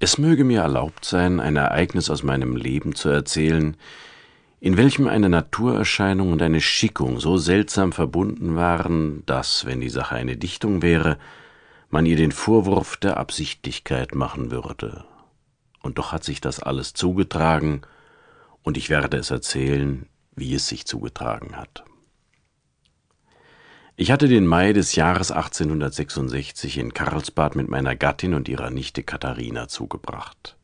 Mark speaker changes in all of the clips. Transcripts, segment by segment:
Speaker 1: Es möge mir erlaubt sein, ein Ereignis aus meinem Leben zu erzählen, in welchem eine Naturerscheinung und eine Schickung so seltsam verbunden waren, dass, wenn die Sache eine Dichtung wäre, man ihr den Vorwurf der Absichtlichkeit machen würde. Und doch hat sich das alles zugetragen, und ich werde es erzählen, wie es sich zugetragen hat. Ich hatte den Mai des Jahres 1866 in Karlsbad mit meiner Gattin und ihrer Nichte Katharina zugebracht.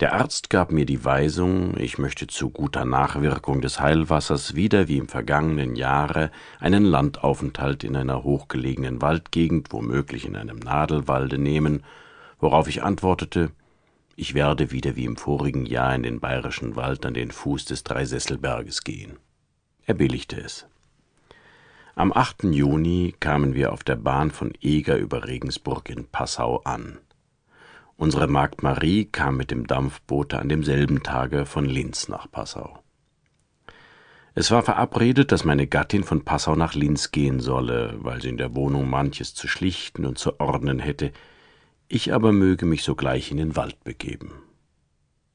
Speaker 1: Der Arzt gab mir die Weisung, ich möchte zu guter Nachwirkung des Heilwassers wieder wie im vergangenen Jahre einen Landaufenthalt in einer hochgelegenen Waldgegend, womöglich in einem Nadelwalde, nehmen, worauf ich antwortete, ich werde wieder wie im vorigen Jahr in den bayerischen Wald an den Fuß des Dreisesselberges gehen. Er billigte es. Am 8. Juni kamen wir auf der Bahn von Eger über Regensburg in Passau an. Unsere Magd Marie kam mit dem Dampfboote an demselben Tage von Linz nach Passau. Es war verabredet, dass meine Gattin von Passau nach Linz gehen solle, weil sie in der Wohnung manches zu schlichten und zu ordnen hätte, ich aber möge mich sogleich in den Wald begeben.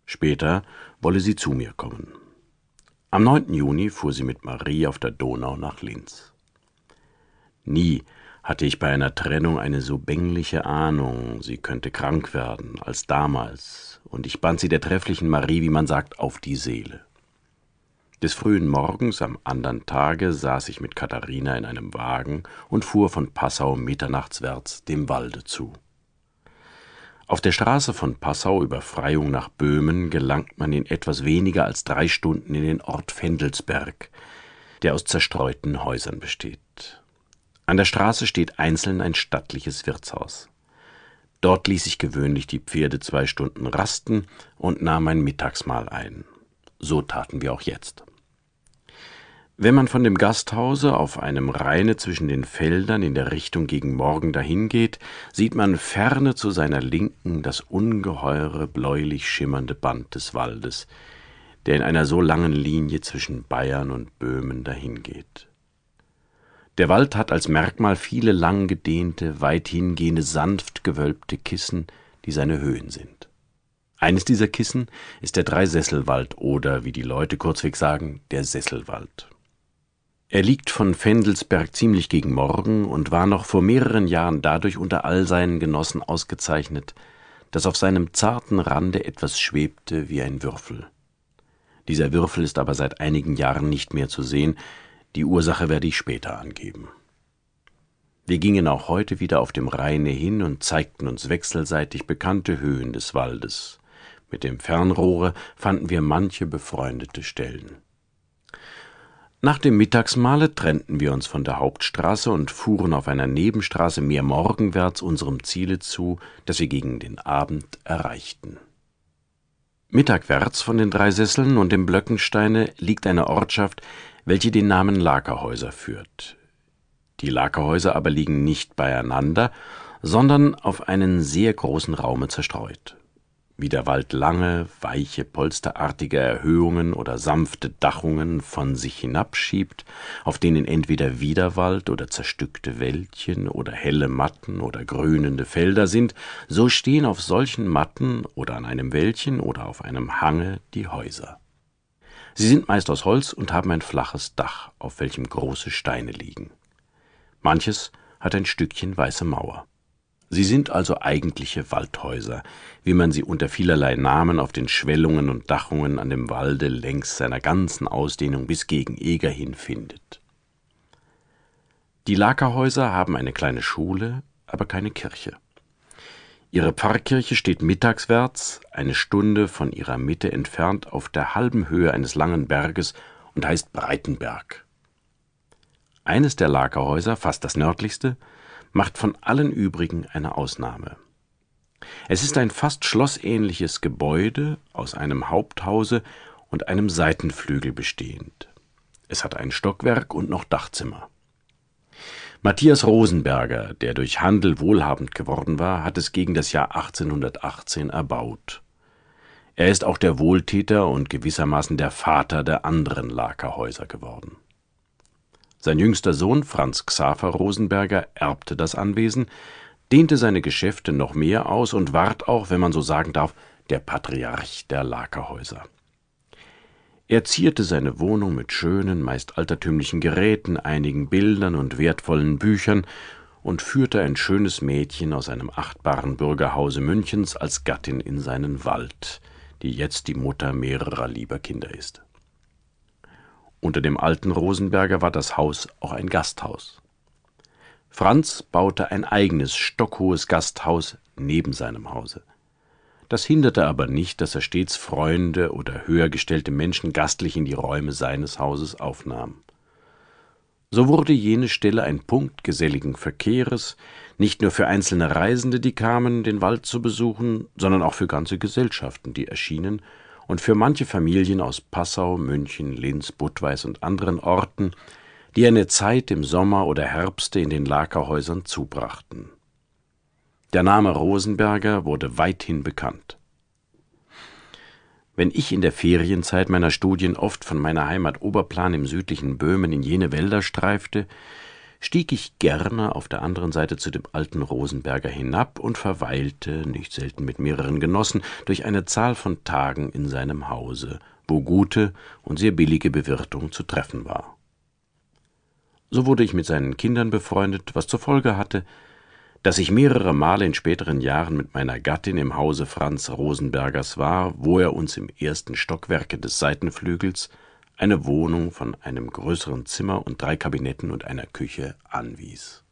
Speaker 1: Später wolle sie zu mir kommen. Am 9. Juni fuhr sie mit Marie auf der Donau nach Linz. Nie hatte ich bei einer Trennung eine so bängliche Ahnung, sie könnte krank werden, als damals, und ich band sie der trefflichen Marie, wie man sagt, auf die Seele. Des frühen Morgens am andern Tage saß ich mit Katharina in einem Wagen und fuhr von Passau mitternachtswärts dem Walde zu. Auf der Straße von Passau über Freiung nach Böhmen gelangt man in etwas weniger als drei Stunden in den Ort Fendelsberg, der aus zerstreuten Häusern besteht. An der Straße steht einzeln ein stattliches Wirtshaus. Dort ließ ich gewöhnlich die Pferde zwei Stunden rasten und nahm ein Mittagsmahl ein. So taten wir auch jetzt. Wenn man von dem Gasthause auf einem Rheine zwischen den Feldern in der Richtung gegen Morgen dahingeht, sieht man ferne zu seiner Linken das ungeheure, bläulich schimmernde Band des Waldes, der in einer so langen Linie zwischen Bayern und Böhmen dahingeht. Der Wald hat als Merkmal viele langgedehnte, gedehnte, weit sanft gewölbte Kissen, die seine Höhen sind. Eines dieser Kissen ist der Dreisesselwald oder, wie die Leute kurzweg sagen, der Sesselwald. Er liegt von Fendelsberg ziemlich gegen Morgen und war noch vor mehreren Jahren dadurch unter all seinen Genossen ausgezeichnet, dass auf seinem zarten Rande etwas schwebte wie ein Würfel. Dieser Würfel ist aber seit einigen Jahren nicht mehr zu sehen, die Ursache werde ich später angeben. Wir gingen auch heute wieder auf dem Rheine hin und zeigten uns wechselseitig bekannte Höhen des Waldes. Mit dem Fernrohre fanden wir manche befreundete Stellen. Nach dem Mittagsmahle trennten wir uns von der Hauptstraße und fuhren auf einer Nebenstraße mehr morgenwärts unserem Ziele zu, das wir gegen den Abend erreichten. Mittagwärts von den drei Sesseln und dem Blöckensteine liegt eine Ortschaft, welche den Namen Lagerhäuser führt. Die Lagerhäuser aber liegen nicht beieinander, sondern auf einen sehr großen Raume zerstreut. Wie der Wald lange, weiche, polsterartige Erhöhungen oder sanfte Dachungen von sich hinabschiebt, auf denen entweder Widerwald oder zerstückte Wäldchen oder helle Matten oder grünende Felder sind, so stehen auf solchen Matten oder an einem Wäldchen oder auf einem Hange die Häuser. Sie sind meist aus Holz und haben ein flaches Dach, auf welchem große Steine liegen. Manches hat ein Stückchen weiße Mauer. Sie sind also eigentliche Waldhäuser, wie man sie unter vielerlei Namen auf den Schwellungen und Dachungen an dem Walde längs seiner ganzen Ausdehnung bis gegen Eger hin findet. Die Lakerhäuser haben eine kleine Schule, aber keine Kirche. Ihre Pfarrkirche steht mittagswärts eine Stunde von ihrer Mitte entfernt auf der halben Höhe eines langen Berges und heißt Breitenberg. Eines der Lagerhäuser, fast das nördlichste, macht von allen übrigen eine Ausnahme. Es ist ein fast schlossähnliches Gebäude aus einem Haupthause und einem Seitenflügel bestehend. Es hat ein Stockwerk und noch Dachzimmer. Matthias Rosenberger, der durch Handel wohlhabend geworden war, hat es gegen das Jahr 1818 erbaut. Er ist auch der Wohltäter und gewissermaßen der Vater der anderen Lakerhäuser geworden. Sein jüngster Sohn Franz Xaver Rosenberger erbte das Anwesen, dehnte seine Geschäfte noch mehr aus und ward auch, wenn man so sagen darf, der Patriarch der Lakerhäuser er zierte seine Wohnung mit schönen, meist altertümlichen Geräten, einigen Bildern und wertvollen Büchern und führte ein schönes Mädchen aus einem achtbaren Bürgerhause Münchens als Gattin in seinen Wald, die jetzt die Mutter mehrerer lieber Kinder ist. Unter dem alten Rosenberger war das Haus auch ein Gasthaus. Franz baute ein eigenes stockhohes Gasthaus neben seinem Hause. Das hinderte aber nicht, dass er stets Freunde oder höhergestellte Menschen gastlich in die Räume seines Hauses aufnahm. So wurde jene Stelle ein Punkt geselligen Verkehres, nicht nur für einzelne Reisende, die kamen, den Wald zu besuchen, sondern auch für ganze Gesellschaften, die erschienen, und für manche Familien aus Passau, München, Linz, Budweis und anderen Orten, die eine Zeit im Sommer oder Herbste in den Lagerhäusern zubrachten. Der Name Rosenberger wurde weithin bekannt. Wenn ich in der Ferienzeit meiner Studien oft von meiner Heimat Oberplan im südlichen Böhmen in jene Wälder streifte, stieg ich gerne auf der anderen Seite zu dem alten Rosenberger hinab und verweilte, nicht selten mit mehreren Genossen, durch eine Zahl von Tagen in seinem Hause, wo gute und sehr billige Bewirtung zu treffen war. So wurde ich mit seinen Kindern befreundet, was zur Folge hatte, dass ich mehrere Male in späteren Jahren mit meiner Gattin im Hause Franz Rosenbergers war, wo er uns im ersten Stockwerke des Seitenflügels eine Wohnung von einem größeren Zimmer und drei Kabinetten und einer Küche anwies.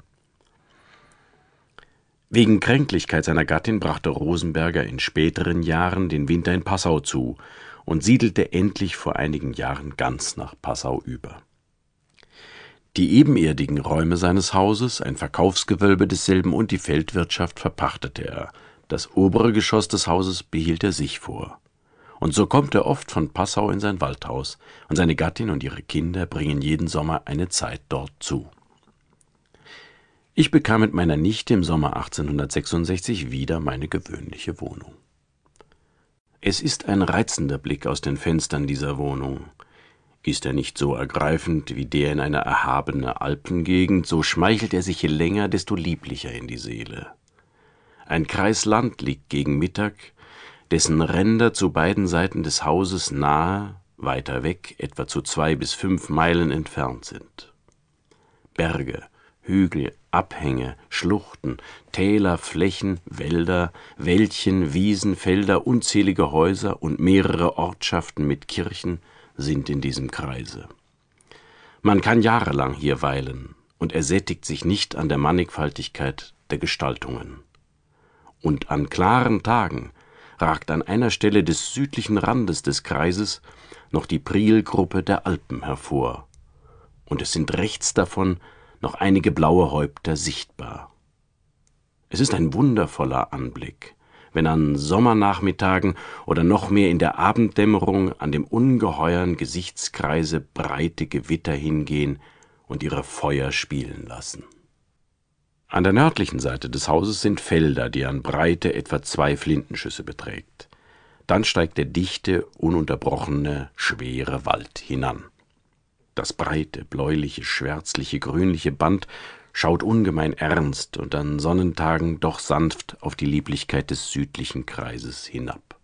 Speaker 1: Wegen Kränklichkeit seiner Gattin brachte Rosenberger in späteren Jahren den Winter in Passau zu und siedelte endlich vor einigen Jahren ganz nach Passau über die ebenerdigen Räume seines Hauses, ein Verkaufsgewölbe desselben und die Feldwirtschaft verpachtete er. Das obere Geschoss des Hauses behielt er sich vor. Und so kommt er oft von Passau in sein Waldhaus, und seine Gattin und ihre Kinder bringen jeden Sommer eine Zeit dort zu. Ich bekam mit meiner Nichte im Sommer 1866 wieder meine gewöhnliche Wohnung. Es ist ein reizender Blick aus den Fenstern dieser Wohnung. Ist er nicht so ergreifend wie der in einer erhabene Alpengegend, so schmeichelt er sich je länger, desto lieblicher in die Seele. Ein Kreis Land liegt gegen Mittag, dessen Ränder zu beiden Seiten des Hauses nahe, weiter weg, etwa zu zwei bis fünf Meilen entfernt sind. Berge, Hügel, Abhänge, Schluchten, Täler, Flächen, Wälder, Wäldchen, Wiesen, Felder, unzählige Häuser und mehrere Ortschaften mit Kirchen, sind in diesem Kreise. Man kann jahrelang hier weilen, und ersättigt sich nicht an der Mannigfaltigkeit der Gestaltungen. Und an klaren Tagen ragt an einer Stelle des südlichen Randes des Kreises noch die Prielgruppe der Alpen hervor, und es sind rechts davon noch einige blaue Häupter sichtbar. Es ist ein wundervoller Anblick wenn an Sommernachmittagen oder noch mehr in der Abenddämmerung an dem ungeheuern Gesichtskreise breite Gewitter hingehen und ihre Feuer spielen lassen. An der nördlichen Seite des Hauses sind Felder, die an Breite etwa zwei Flintenschüsse beträgt. Dann steigt der dichte, ununterbrochene, schwere Wald hinan. Das breite, bläuliche, schwärzliche, grünliche Band schaut ungemein ernst und an Sonnentagen doch sanft auf die Lieblichkeit des südlichen Kreises hinab.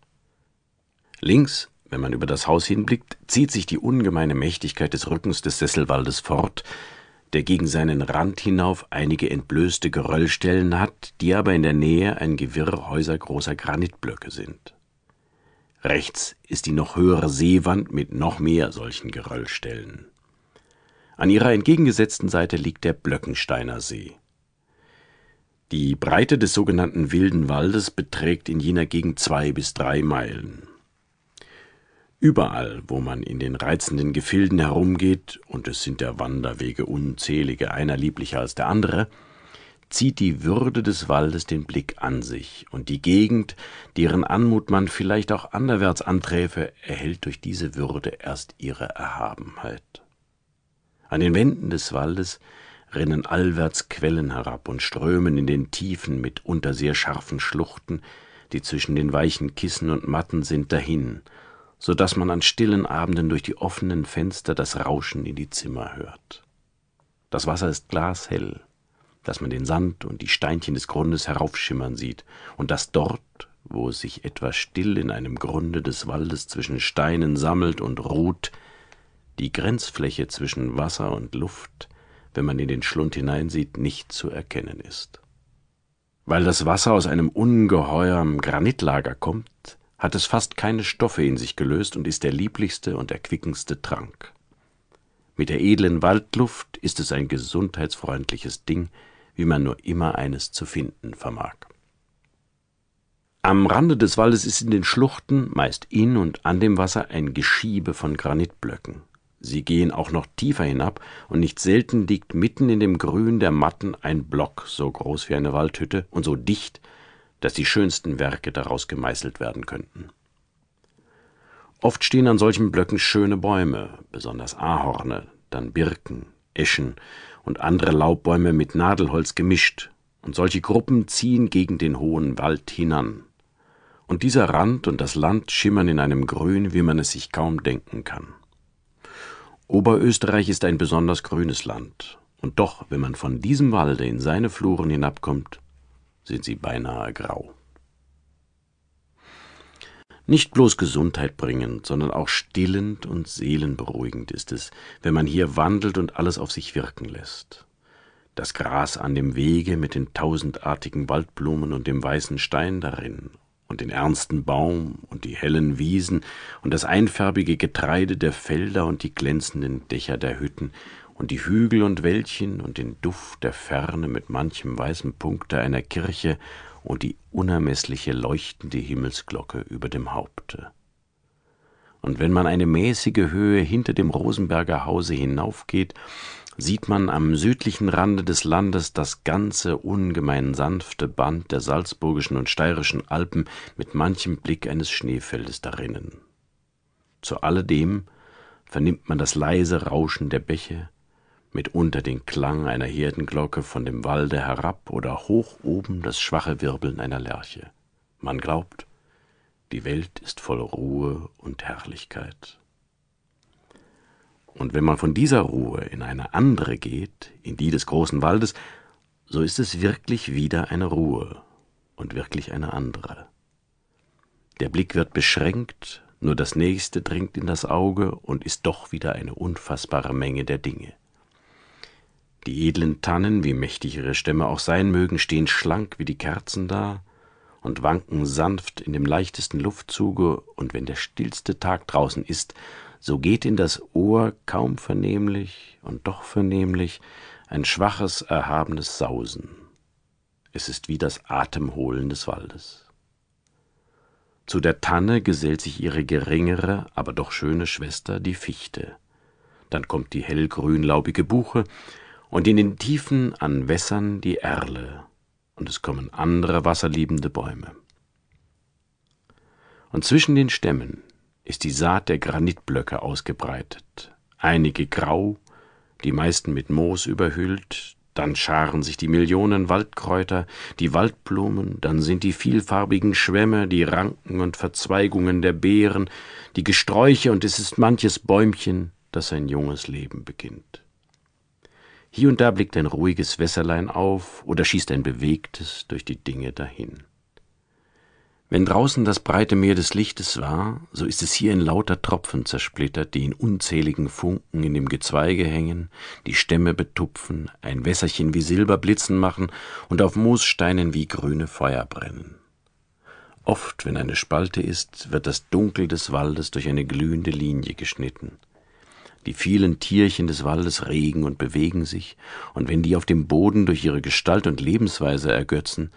Speaker 1: Links, wenn man über das Haus hinblickt, zieht sich die ungemeine Mächtigkeit des Rückens des Sesselwaldes fort, der gegen seinen Rand hinauf einige entblößte Geröllstellen hat, die aber in der Nähe ein Gewirr häusergroßer Granitblöcke sind. Rechts ist die noch höhere Seewand mit noch mehr solchen Geröllstellen. An ihrer entgegengesetzten Seite liegt der Blöckensteiner See. Die Breite des sogenannten Wilden Waldes beträgt in jener Gegend zwei bis drei Meilen. Überall, wo man in den reizenden Gefilden herumgeht, und es sind der Wanderwege unzählige, einer lieblicher als der andere, zieht die Würde des Waldes den Blick an sich, und die Gegend, deren Anmut man vielleicht auch anderwärts anträfe, erhält durch diese Würde erst ihre Erhabenheit. An den Wänden des Waldes rinnen allwärts Quellen herab und strömen in den tiefen, mitunter sehr scharfen Schluchten, die zwischen den weichen Kissen und Matten sind, dahin, so daß man an stillen Abenden durch die offenen Fenster das Rauschen in die Zimmer hört. Das Wasser ist glashell, dass man den Sand und die Steinchen des Grundes heraufschimmern sieht, und dass dort, wo es sich etwa still in einem Grunde des Waldes zwischen Steinen sammelt und ruht, die Grenzfläche zwischen Wasser und Luft, wenn man in den Schlund hineinsieht, nicht zu erkennen ist. Weil das Wasser aus einem ungeheuern Granitlager kommt, hat es fast keine Stoffe in sich gelöst und ist der lieblichste und erquickendste Trank. Mit der edlen Waldluft ist es ein gesundheitsfreundliches Ding, wie man nur immer eines zu finden vermag. Am Rande des Waldes ist in den Schluchten, meist in und an dem Wasser, ein Geschiebe von Granitblöcken. Sie gehen auch noch tiefer hinab, und nicht selten liegt mitten in dem Grün der Matten ein Block so groß wie eine Waldhütte und so dicht, dass die schönsten Werke daraus gemeißelt werden könnten. Oft stehen an solchen Blöcken schöne Bäume, besonders Ahorne, dann Birken, Eschen und andere Laubbäume mit Nadelholz gemischt, und solche Gruppen ziehen gegen den hohen Wald hinan. Und dieser Rand und das Land schimmern in einem Grün, wie man es sich kaum denken kann. Oberösterreich ist ein besonders grünes Land, und doch, wenn man von diesem Walde in seine Fluren hinabkommt, sind sie beinahe grau. Nicht bloß Gesundheit bringend, sondern auch stillend und seelenberuhigend ist es, wenn man hier wandelt und alles auf sich wirken lässt. Das Gras an dem Wege mit den tausendartigen Waldblumen und dem weißen Stein darin, und den ernsten Baum und die hellen Wiesen und das einfärbige Getreide der Felder und die glänzenden Dächer der Hütten und die Hügel und Wäldchen und den Duft der Ferne mit manchem weißen Punkte einer Kirche und die unermeßliche leuchtende Himmelsglocke über dem Haupte und wenn man eine mäßige Höhe hinter dem Rosenberger Hause hinaufgeht, sieht man am südlichen Rande des Landes das ganze ungemein sanfte Band der salzburgischen und steirischen Alpen mit manchem Blick eines Schneefeldes darinnen. Zu alledem vernimmt man das leise Rauschen der Bäche, mitunter den Klang einer Herdenglocke von dem Walde herab oder hoch oben das schwache Wirbeln einer Lerche. Man glaubt, die Welt ist voll Ruhe und Herrlichkeit. Und wenn man von dieser Ruhe in eine andere geht, in die des großen Waldes, so ist es wirklich wieder eine Ruhe und wirklich eine andere. Der Blick wird beschränkt, nur das nächste dringt in das Auge und ist doch wieder eine unfassbare Menge der Dinge. Die edlen Tannen, wie mächtig ihre Stämme auch sein mögen, stehen schlank wie die Kerzen da, und wanken sanft in dem leichtesten Luftzuge, und wenn der stillste Tag draußen ist, so geht in das Ohr kaum vernehmlich und doch vernehmlich ein schwaches, erhabenes Sausen. Es ist wie das Atemholen des Waldes. Zu der Tanne gesellt sich ihre geringere, aber doch schöne Schwester, die Fichte. Dann kommt die hellgrünlaubige Buche und in den Tiefen an Wässern die Erle und es kommen andere wasserliebende Bäume. Und zwischen den Stämmen ist die Saat der Granitblöcke ausgebreitet, einige grau, die meisten mit Moos überhüllt, dann scharen sich die Millionen Waldkräuter, die Waldblumen, dann sind die vielfarbigen Schwämme, die Ranken und Verzweigungen der Beeren, die Gesträuche und es ist manches Bäumchen, das sein junges Leben beginnt. Hier und da blickt ein ruhiges Wässerlein auf oder schießt ein bewegtes durch die Dinge dahin. Wenn draußen das breite Meer des Lichtes war, so ist es hier in lauter Tropfen zersplittert, die in unzähligen Funken in dem Gezweige hängen, die Stämme betupfen, ein Wässerchen wie Silber blitzen machen und auf Moossteinen wie grüne Feuer brennen. Oft, wenn eine Spalte ist, wird das Dunkel des Waldes durch eine glühende Linie geschnitten – die vielen Tierchen des Waldes regen und bewegen sich, und wenn die auf dem Boden durch ihre Gestalt und Lebensweise ergötzen,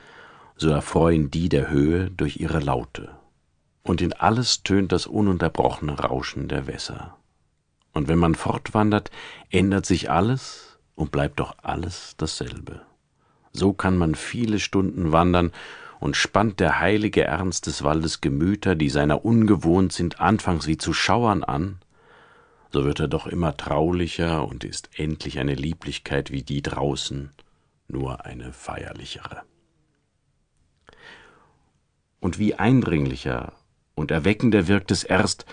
Speaker 1: so erfreuen die der Höhe durch ihre Laute. Und in alles tönt das ununterbrochene Rauschen der Wässer. Und wenn man fortwandert, ändert sich alles und bleibt doch alles dasselbe. So kann man viele Stunden wandern und spannt der heilige Ernst des Waldes Gemüter, die seiner ungewohnt sind, anfangs wie zu Schauern an, so wird er doch immer traulicher und ist endlich eine Lieblichkeit wie die draußen, nur eine feierlichere. Und wie eindringlicher und erweckender wirkt es erst,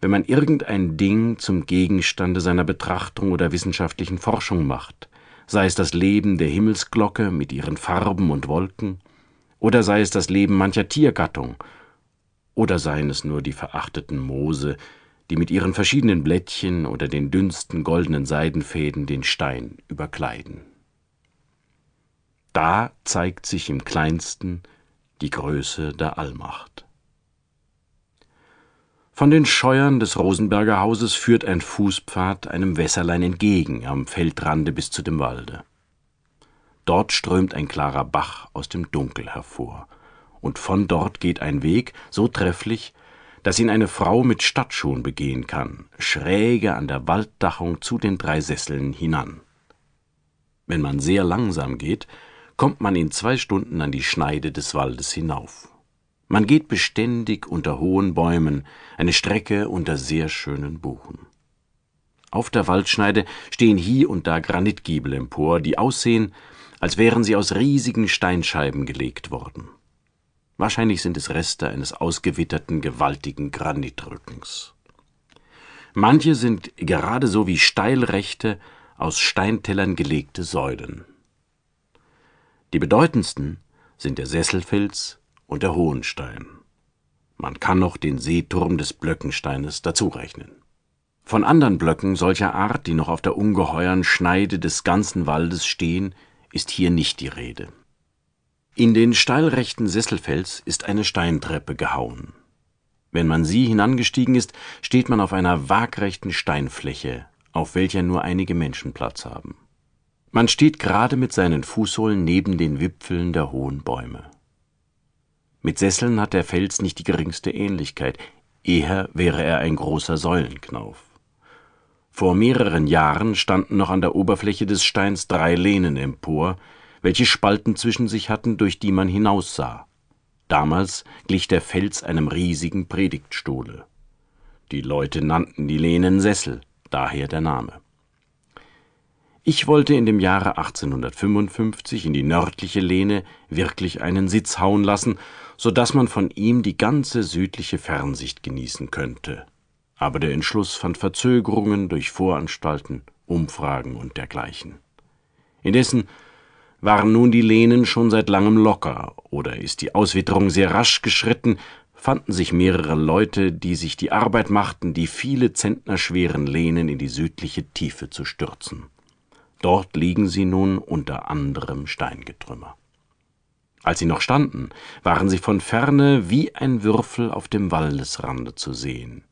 Speaker 1: wenn man irgendein Ding zum Gegenstande seiner Betrachtung oder wissenschaftlichen Forschung macht, sei es das Leben der Himmelsglocke mit ihren Farben und Wolken, oder sei es das Leben mancher Tiergattung, oder seien es nur die verachteten Moose, die mit ihren verschiedenen Blättchen oder den dünnsten goldenen Seidenfäden den Stein überkleiden. Da zeigt sich im kleinsten die Größe der Allmacht. Von den Scheuern des Rosenberger Hauses führt ein Fußpfad einem Wässerlein entgegen am Feldrande bis zu dem Walde. Dort strömt ein klarer Bach aus dem Dunkel hervor, und von dort geht ein Weg so trefflich, das ihn eine Frau mit Stadtschuhen begehen kann, schräge an der Walddachung zu den drei Sesseln hinan. Wenn man sehr langsam geht, kommt man in zwei Stunden an die Schneide des Waldes hinauf. Man geht beständig unter hohen Bäumen, eine Strecke unter sehr schönen Buchen. Auf der Waldschneide stehen hier und da Granitgiebel empor, die aussehen, als wären sie aus riesigen Steinscheiben gelegt worden. Wahrscheinlich sind es Reste eines ausgewitterten, gewaltigen Granitrückens. Manche sind gerade so wie steilrechte, aus Steintellern gelegte Säulen. Die bedeutendsten sind der Sesselfilz und der Hohenstein. Man kann noch den Seeturm des Blöckensteines dazurechnen. Von anderen Blöcken solcher Art, die noch auf der ungeheuren Schneide des ganzen Waldes stehen, ist hier nicht die Rede. In den steilrechten Sesselfels ist eine Steintreppe gehauen. Wenn man sie hinangestiegen ist, steht man auf einer waagrechten Steinfläche, auf welcher nur einige Menschen Platz haben. Man steht gerade mit seinen Fußsohlen neben den Wipfeln der hohen Bäume. Mit Sesseln hat der Fels nicht die geringste Ähnlichkeit, eher wäre er ein großer Säulenknauf. Vor mehreren Jahren standen noch an der Oberfläche des Steins drei Lehnen empor, welche Spalten zwischen sich hatten, durch die man hinaussah. Damals glich der Fels einem riesigen Predigtstuhle. Die Leute nannten die Lehnen Sessel, daher der Name. Ich wollte in dem Jahre 1855 in die nördliche Lehne wirklich einen Sitz hauen lassen, so dass man von ihm die ganze südliche Fernsicht genießen könnte. Aber der Entschluss fand Verzögerungen durch Voranstalten, Umfragen und dergleichen. Indessen waren nun die Lehnen schon seit langem locker, oder ist die Auswitterung sehr rasch geschritten, fanden sich mehrere Leute, die sich die Arbeit machten, die viele zentnerschweren Lehnen in die südliche Tiefe zu stürzen. Dort liegen sie nun unter anderem Steingetrümmer. Als sie noch standen, waren sie von ferne wie ein Würfel auf dem Waldesrande zu sehen.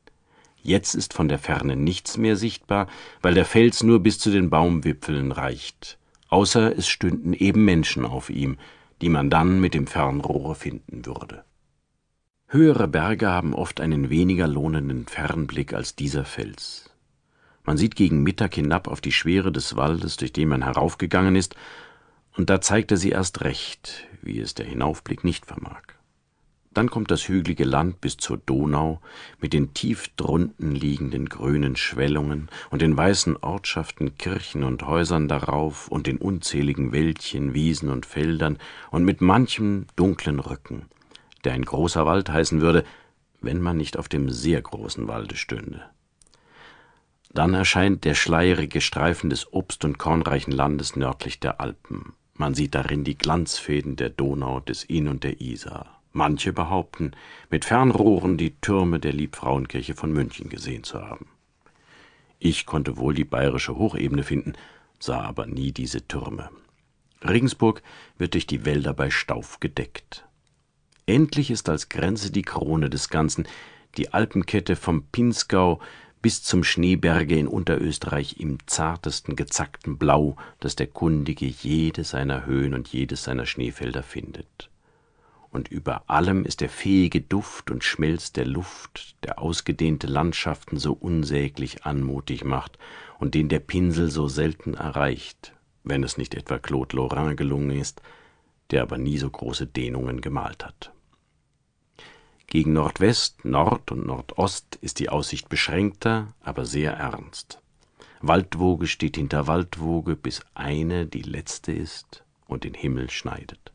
Speaker 1: Jetzt ist von der Ferne nichts mehr sichtbar, weil der Fels nur bis zu den Baumwipfeln reicht außer es stünden eben Menschen auf ihm, die man dann mit dem Fernrohre finden würde. Höhere Berge haben oft einen weniger lohnenden Fernblick als dieser Fels. Man sieht gegen Mittag hinab auf die Schwere des Waldes, durch den man heraufgegangen ist, und da zeigt er sie erst recht, wie es der Hinaufblick nicht vermag. Dann kommt das hügelige Land bis zur Donau mit den tief drunten liegenden grünen Schwellungen und den weißen Ortschaften, Kirchen und Häusern darauf und den unzähligen Wäldchen, Wiesen und Feldern und mit manchem dunklen Rücken, der ein großer Wald heißen würde, wenn man nicht auf dem sehr großen Walde stünde. Dann erscheint der schleierige Streifen des obst- und kornreichen Landes nördlich der Alpen. Man sieht darin die Glanzfäden der Donau, des Inn und der Isar. Manche behaupten, mit Fernrohren die Türme der Liebfrauenkirche von München gesehen zu haben. Ich konnte wohl die bayerische Hochebene finden, sah aber nie diese Türme. Regensburg wird durch die Wälder bei Stauf gedeckt. Endlich ist als Grenze die Krone des Ganzen, die Alpenkette vom Pinzgau bis zum Schneeberge in Unterösterreich im zartesten gezackten Blau, das der Kundige jede seiner Höhen und jedes seiner Schneefelder findet und über allem ist der fähige Duft und Schmelz der Luft, der ausgedehnte Landschaften so unsäglich anmutig macht und den der Pinsel so selten erreicht, wenn es nicht etwa Claude Lorrain gelungen ist, der aber nie so große Dehnungen gemalt hat. Gegen Nordwest, Nord und Nordost ist die Aussicht beschränkter, aber sehr ernst. Waldwoge steht hinter Waldwoge, bis eine die letzte ist und den Himmel schneidet.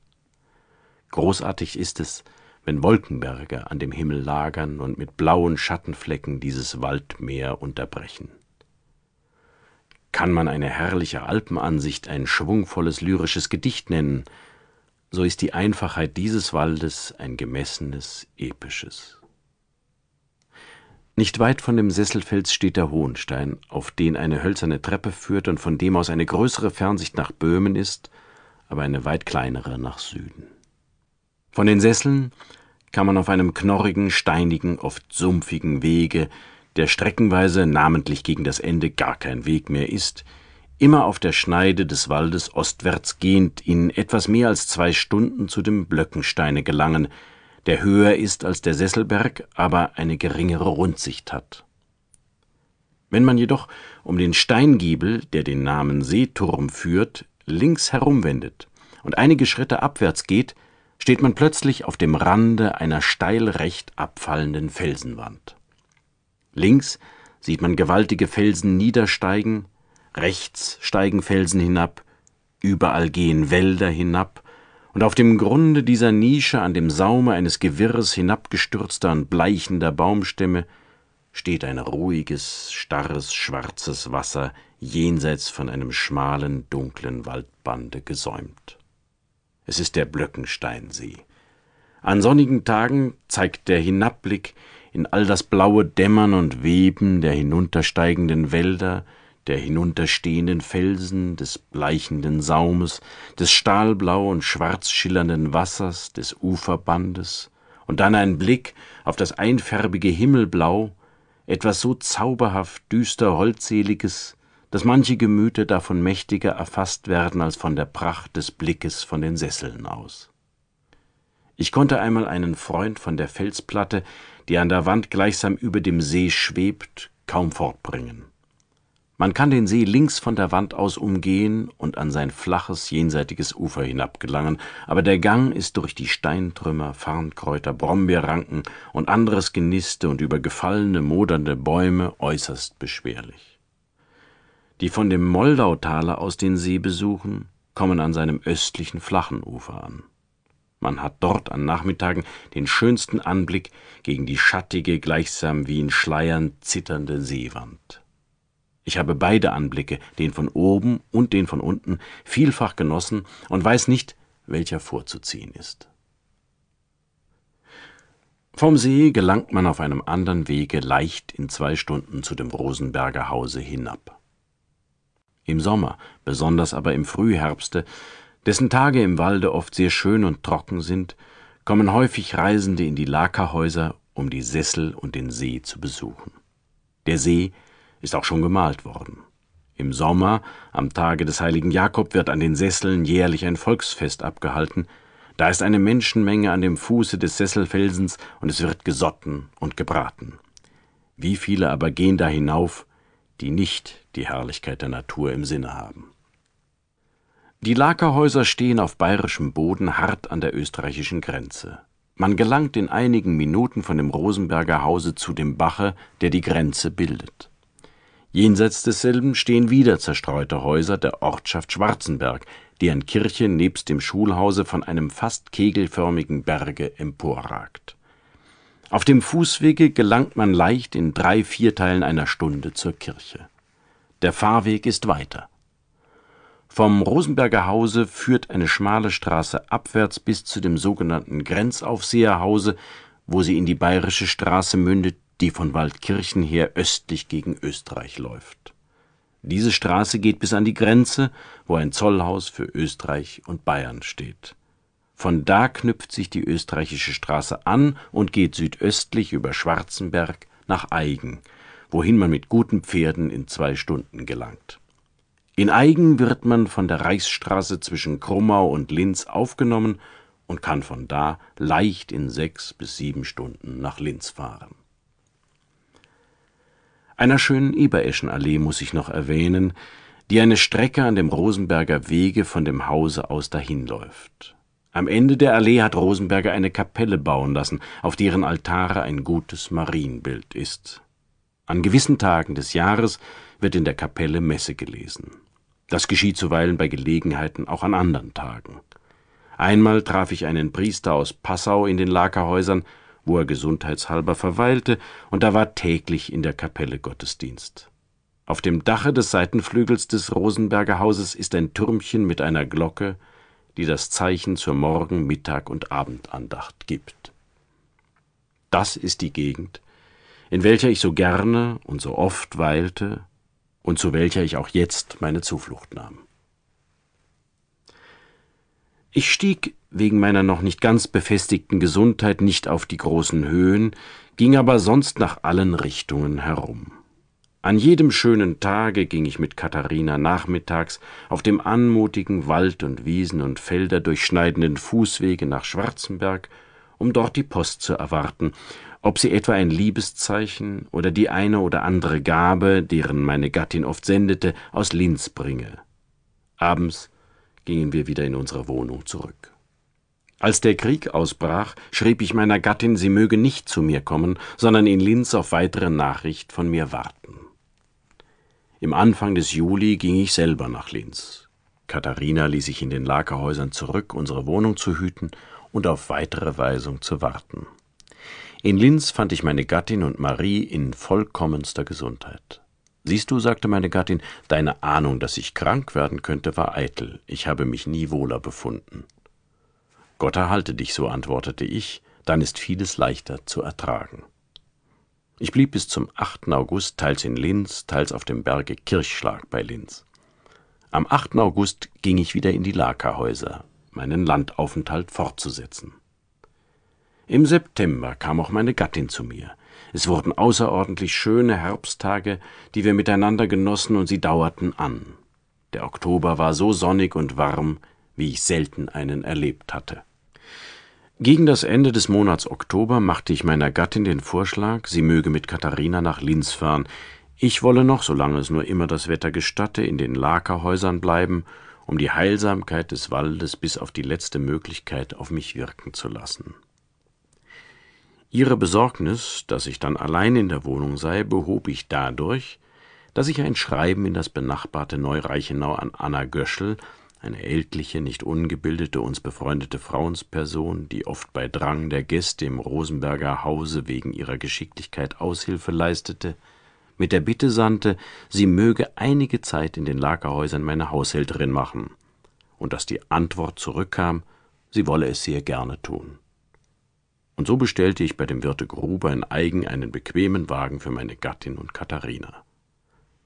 Speaker 1: Großartig ist es, wenn Wolkenberge an dem Himmel lagern und mit blauen Schattenflecken dieses Waldmeer unterbrechen. Kann man eine herrliche Alpenansicht ein schwungvolles lyrisches Gedicht nennen, so ist die Einfachheit dieses Waldes ein gemessenes, episches. Nicht weit von dem Sesselfels steht der Hohenstein, auf den eine hölzerne Treppe führt und von dem aus eine größere Fernsicht nach Böhmen ist, aber eine weit kleinere nach Süden. Von den Sesseln kann man auf einem knorrigen, steinigen, oft sumpfigen Wege, der streckenweise namentlich gegen das Ende gar kein Weg mehr ist, immer auf der Schneide des Waldes ostwärts gehend in etwas mehr als zwei Stunden zu dem Blöckensteine gelangen, der höher ist als der Sesselberg, aber eine geringere Rundsicht hat. Wenn man jedoch um den Steingiebel, der den Namen Seeturm führt, links herumwendet und einige Schritte abwärts geht, steht man plötzlich auf dem Rande einer steil recht abfallenden Felsenwand. Links sieht man gewaltige Felsen niedersteigen, rechts steigen Felsen hinab, überall gehen Wälder hinab, und auf dem Grunde dieser Nische an dem Saume eines Gewirres hinabgestürzter und bleichender Baumstämme steht ein ruhiges, starres, schwarzes Wasser jenseits von einem schmalen, dunklen Waldbande gesäumt. Es ist der Blöckensteinsee. An sonnigen Tagen zeigt der Hinabblick in all das blaue Dämmern und Weben der hinuntersteigenden Wälder, der hinunterstehenden Felsen, des bleichenden Saumes, des stahlblau und schwarz schillernden Wassers, des Uferbandes, und dann ein Blick auf das einfärbige Himmelblau, etwas so zauberhaft düster Holdseliges, dass manche Gemüter davon mächtiger erfasst werden als von der Pracht des Blickes von den Sesseln aus. Ich konnte einmal einen Freund von der Felsplatte, die an der Wand gleichsam über dem See schwebt, kaum fortbringen. Man kann den See links von der Wand aus umgehen und an sein flaches, jenseitiges Ufer hinabgelangen, aber der Gang ist durch die Steintrümmer, Farnkräuter, Brombeerranken und anderes Geniste und über gefallene, modernde Bäume äußerst beschwerlich die von dem Moldautaler aus den See besuchen, kommen an seinem östlichen flachen Ufer an. Man hat dort an Nachmittagen den schönsten Anblick gegen die schattige, gleichsam wie in Schleiern zitternde Seewand. Ich habe beide Anblicke, den von oben und den von unten, vielfach genossen und weiß nicht, welcher vorzuziehen ist. Vom See gelangt man auf einem anderen Wege leicht in zwei Stunden zu dem Rosenberger Hause hinab im Sommer, besonders aber im Frühherbste, dessen Tage im Walde oft sehr schön und trocken sind, kommen häufig Reisende in die Lakerhäuser, um die Sessel und den See zu besuchen. Der See ist auch schon gemalt worden. Im Sommer, am Tage des heiligen Jakob, wird an den Sesseln jährlich ein Volksfest abgehalten, da ist eine Menschenmenge an dem Fuße des Sesselfelsens und es wird gesotten und gebraten. Wie viele aber gehen da hinauf, die nicht die Herrlichkeit der Natur im Sinne haben. Die Lakerhäuser stehen auf bayerischem Boden hart an der österreichischen Grenze. Man gelangt in einigen Minuten von dem Rosenberger Hause zu dem Bache, der die Grenze bildet. Jenseits desselben stehen wieder zerstreute Häuser der Ortschaft Schwarzenberg, deren Kirche nebst dem Schulhause von einem fast kegelförmigen Berge emporragt. Auf dem Fußwege gelangt man leicht in drei Vierteilen einer Stunde zur Kirche. Der Fahrweg ist weiter. Vom Rosenberger Hause führt eine schmale Straße abwärts bis zu dem sogenannten Grenzaufseherhause, wo sie in die bayerische Straße mündet, die von Waldkirchen her östlich gegen Österreich läuft. Diese Straße geht bis an die Grenze, wo ein Zollhaus für Österreich und Bayern steht. Von da knüpft sich die Österreichische Straße an und geht südöstlich über Schwarzenberg nach Eigen, wohin man mit guten Pferden in zwei Stunden gelangt. In Eigen wird man von der Reichsstraße zwischen Krummau und Linz aufgenommen und kann von da leicht in sechs bis sieben Stunden nach Linz fahren. Einer schönen Ebereschenallee muss ich noch erwähnen, die eine Strecke an dem Rosenberger Wege von dem Hause aus dahinläuft am Ende der Allee hat Rosenberger eine Kapelle bauen lassen, auf deren Altare ein gutes Marienbild ist. An gewissen Tagen des Jahres wird in der Kapelle Messe gelesen. Das geschieht zuweilen bei Gelegenheiten auch an anderen Tagen. Einmal traf ich einen Priester aus Passau in den Lagerhäusern, wo er gesundheitshalber verweilte, und da war täglich in der Kapelle Gottesdienst. Auf dem Dache des Seitenflügels des Rosenberger Hauses ist ein Türmchen mit einer Glocke, die das Zeichen zur Morgen-, Mittag- und Abendandacht gibt. Das ist die Gegend, in welcher ich so gerne und so oft weilte und zu welcher ich auch jetzt meine Zuflucht nahm. Ich stieg wegen meiner noch nicht ganz befestigten Gesundheit nicht auf die großen Höhen, ging aber sonst nach allen Richtungen herum. An jedem schönen Tage ging ich mit Katharina nachmittags auf dem anmutigen Wald und Wiesen und Felder durchschneidenden Fußwege nach Schwarzenberg, um dort die Post zu erwarten, ob sie etwa ein Liebeszeichen oder die eine oder andere Gabe, deren meine Gattin oft sendete, aus Linz bringe. Abends gingen wir wieder in unsere Wohnung zurück. Als der Krieg ausbrach, schrieb ich meiner Gattin, sie möge nicht zu mir kommen, sondern in Linz auf weitere Nachricht von mir warten. Im Anfang des Juli ging ich selber nach Linz. Katharina ließ ich in den Lagerhäusern zurück, unsere Wohnung zu hüten und auf weitere Weisung zu warten. In Linz fand ich meine Gattin und Marie in vollkommenster Gesundheit. Siehst du, sagte meine Gattin, deine Ahnung, dass ich krank werden könnte, war eitel. Ich habe mich nie wohler befunden. Gott erhalte dich, so antwortete ich, dann ist vieles leichter zu ertragen. Ich blieb bis zum 8. August teils in Linz, teils auf dem Berge Kirchschlag bei Linz. Am 8. August ging ich wieder in die Lakerhäuser, meinen Landaufenthalt fortzusetzen. Im September kam auch meine Gattin zu mir. Es wurden außerordentlich schöne Herbsttage, die wir miteinander genossen und sie dauerten an. Der Oktober war so sonnig und warm, wie ich selten einen erlebt hatte. Gegen das Ende des Monats Oktober machte ich meiner Gattin den Vorschlag, sie möge mit Katharina nach Linz fahren, ich wolle noch, solange es nur immer das Wetter gestatte, in den Lakerhäusern bleiben, um die Heilsamkeit des Waldes bis auf die letzte Möglichkeit auf mich wirken zu lassen. Ihre Besorgnis, dass ich dann allein in der Wohnung sei, behob ich dadurch, dass ich ein Schreiben in das benachbarte Neureichenau an Anna Göschel, eine ältliche, nicht ungebildete, uns befreundete Frauensperson, die oft bei Drang der Gäste im Rosenberger Hause wegen ihrer Geschicklichkeit Aushilfe leistete, mit der Bitte sandte, sie möge einige Zeit in den Lagerhäusern meine Haushälterin machen, und dass die Antwort zurückkam, sie wolle es sehr gerne tun. Und so bestellte ich bei dem Wirte Gruber in Eigen einen bequemen Wagen für meine Gattin und Katharina.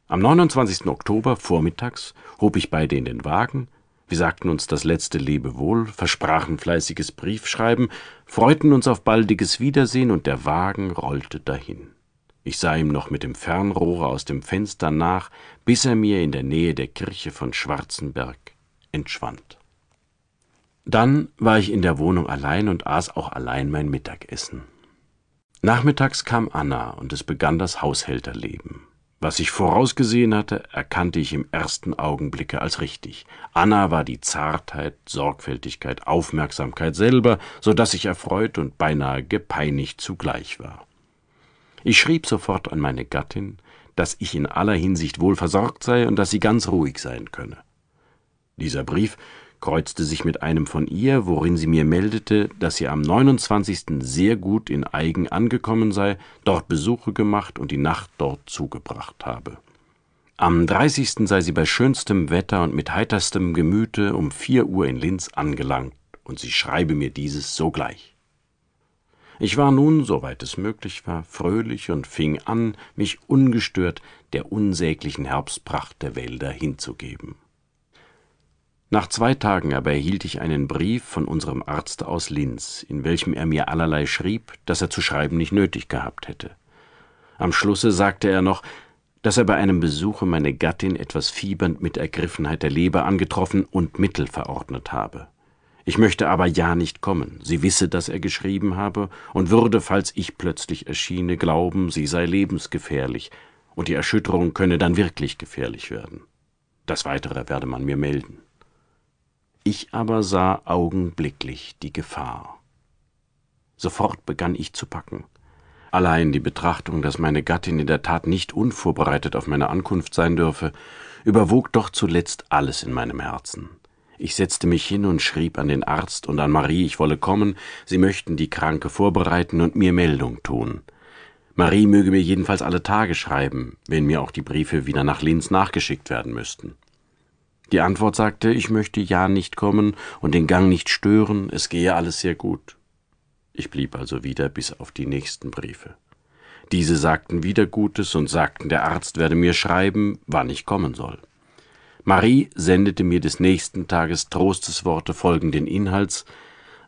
Speaker 1: Am 29. Oktober vormittags hob ich beide in den Wagen wir sagten uns das letzte Lebewohl, versprachen fleißiges Briefschreiben, freuten uns auf baldiges Wiedersehen und der Wagen rollte dahin. Ich sah ihm noch mit dem Fernrohre aus dem Fenster nach, bis er mir in der Nähe der Kirche von Schwarzenberg entschwand. Dann war ich in der Wohnung allein und aß auch allein mein Mittagessen. Nachmittags kam Anna und es begann das Haushälterleben. Was ich vorausgesehen hatte, erkannte ich im ersten Augenblicke als richtig. Anna war die Zartheit, Sorgfältigkeit, Aufmerksamkeit selber, so dass ich erfreut und beinahe gepeinigt zugleich war. Ich schrieb sofort an meine Gattin, dass ich in aller Hinsicht wohl versorgt sei und dass sie ganz ruhig sein könne. Dieser Brief kreuzte sich mit einem von ihr, worin sie mir meldete, dass sie am 29. sehr gut in Aigen angekommen sei, dort Besuche gemacht und die Nacht dort zugebracht habe. Am 30. sei sie bei schönstem Wetter und mit heiterstem Gemüte um 4 Uhr in Linz angelangt und sie schreibe mir dieses sogleich. Ich war nun, soweit es möglich war, fröhlich und fing an, mich ungestört der unsäglichen Herbstpracht der Wälder hinzugeben. Nach zwei Tagen aber erhielt ich einen Brief von unserem Arzt aus Linz, in welchem er mir allerlei schrieb, dass er zu schreiben nicht nötig gehabt hätte. Am Schlusse sagte er noch, dass er bei einem Besuche meine Gattin etwas fiebernd mit Ergriffenheit der Leber angetroffen und Mittel verordnet habe. Ich möchte aber ja nicht kommen. Sie wisse, dass er geschrieben habe und würde, falls ich plötzlich erschiene, glauben, sie sei lebensgefährlich und die Erschütterung könne dann wirklich gefährlich werden. Das Weitere werde man mir melden. Ich aber sah augenblicklich die Gefahr. Sofort begann ich zu packen. Allein die Betrachtung, dass meine Gattin in der Tat nicht unvorbereitet auf meine Ankunft sein dürfe, überwog doch zuletzt alles in meinem Herzen. Ich setzte mich hin und schrieb an den Arzt und an Marie, ich wolle kommen, sie möchten die Kranke vorbereiten und mir Meldung tun. Marie möge mir jedenfalls alle Tage schreiben, wenn mir auch die Briefe wieder nach Linz nachgeschickt werden müssten. Die Antwort sagte, ich möchte ja nicht kommen und den Gang nicht stören, es gehe alles sehr gut. Ich blieb also wieder bis auf die nächsten Briefe. Diese sagten wieder Gutes und sagten, der Arzt werde mir schreiben, wann ich kommen soll. Marie sendete mir des nächsten Tages Trostesworte folgenden Inhalts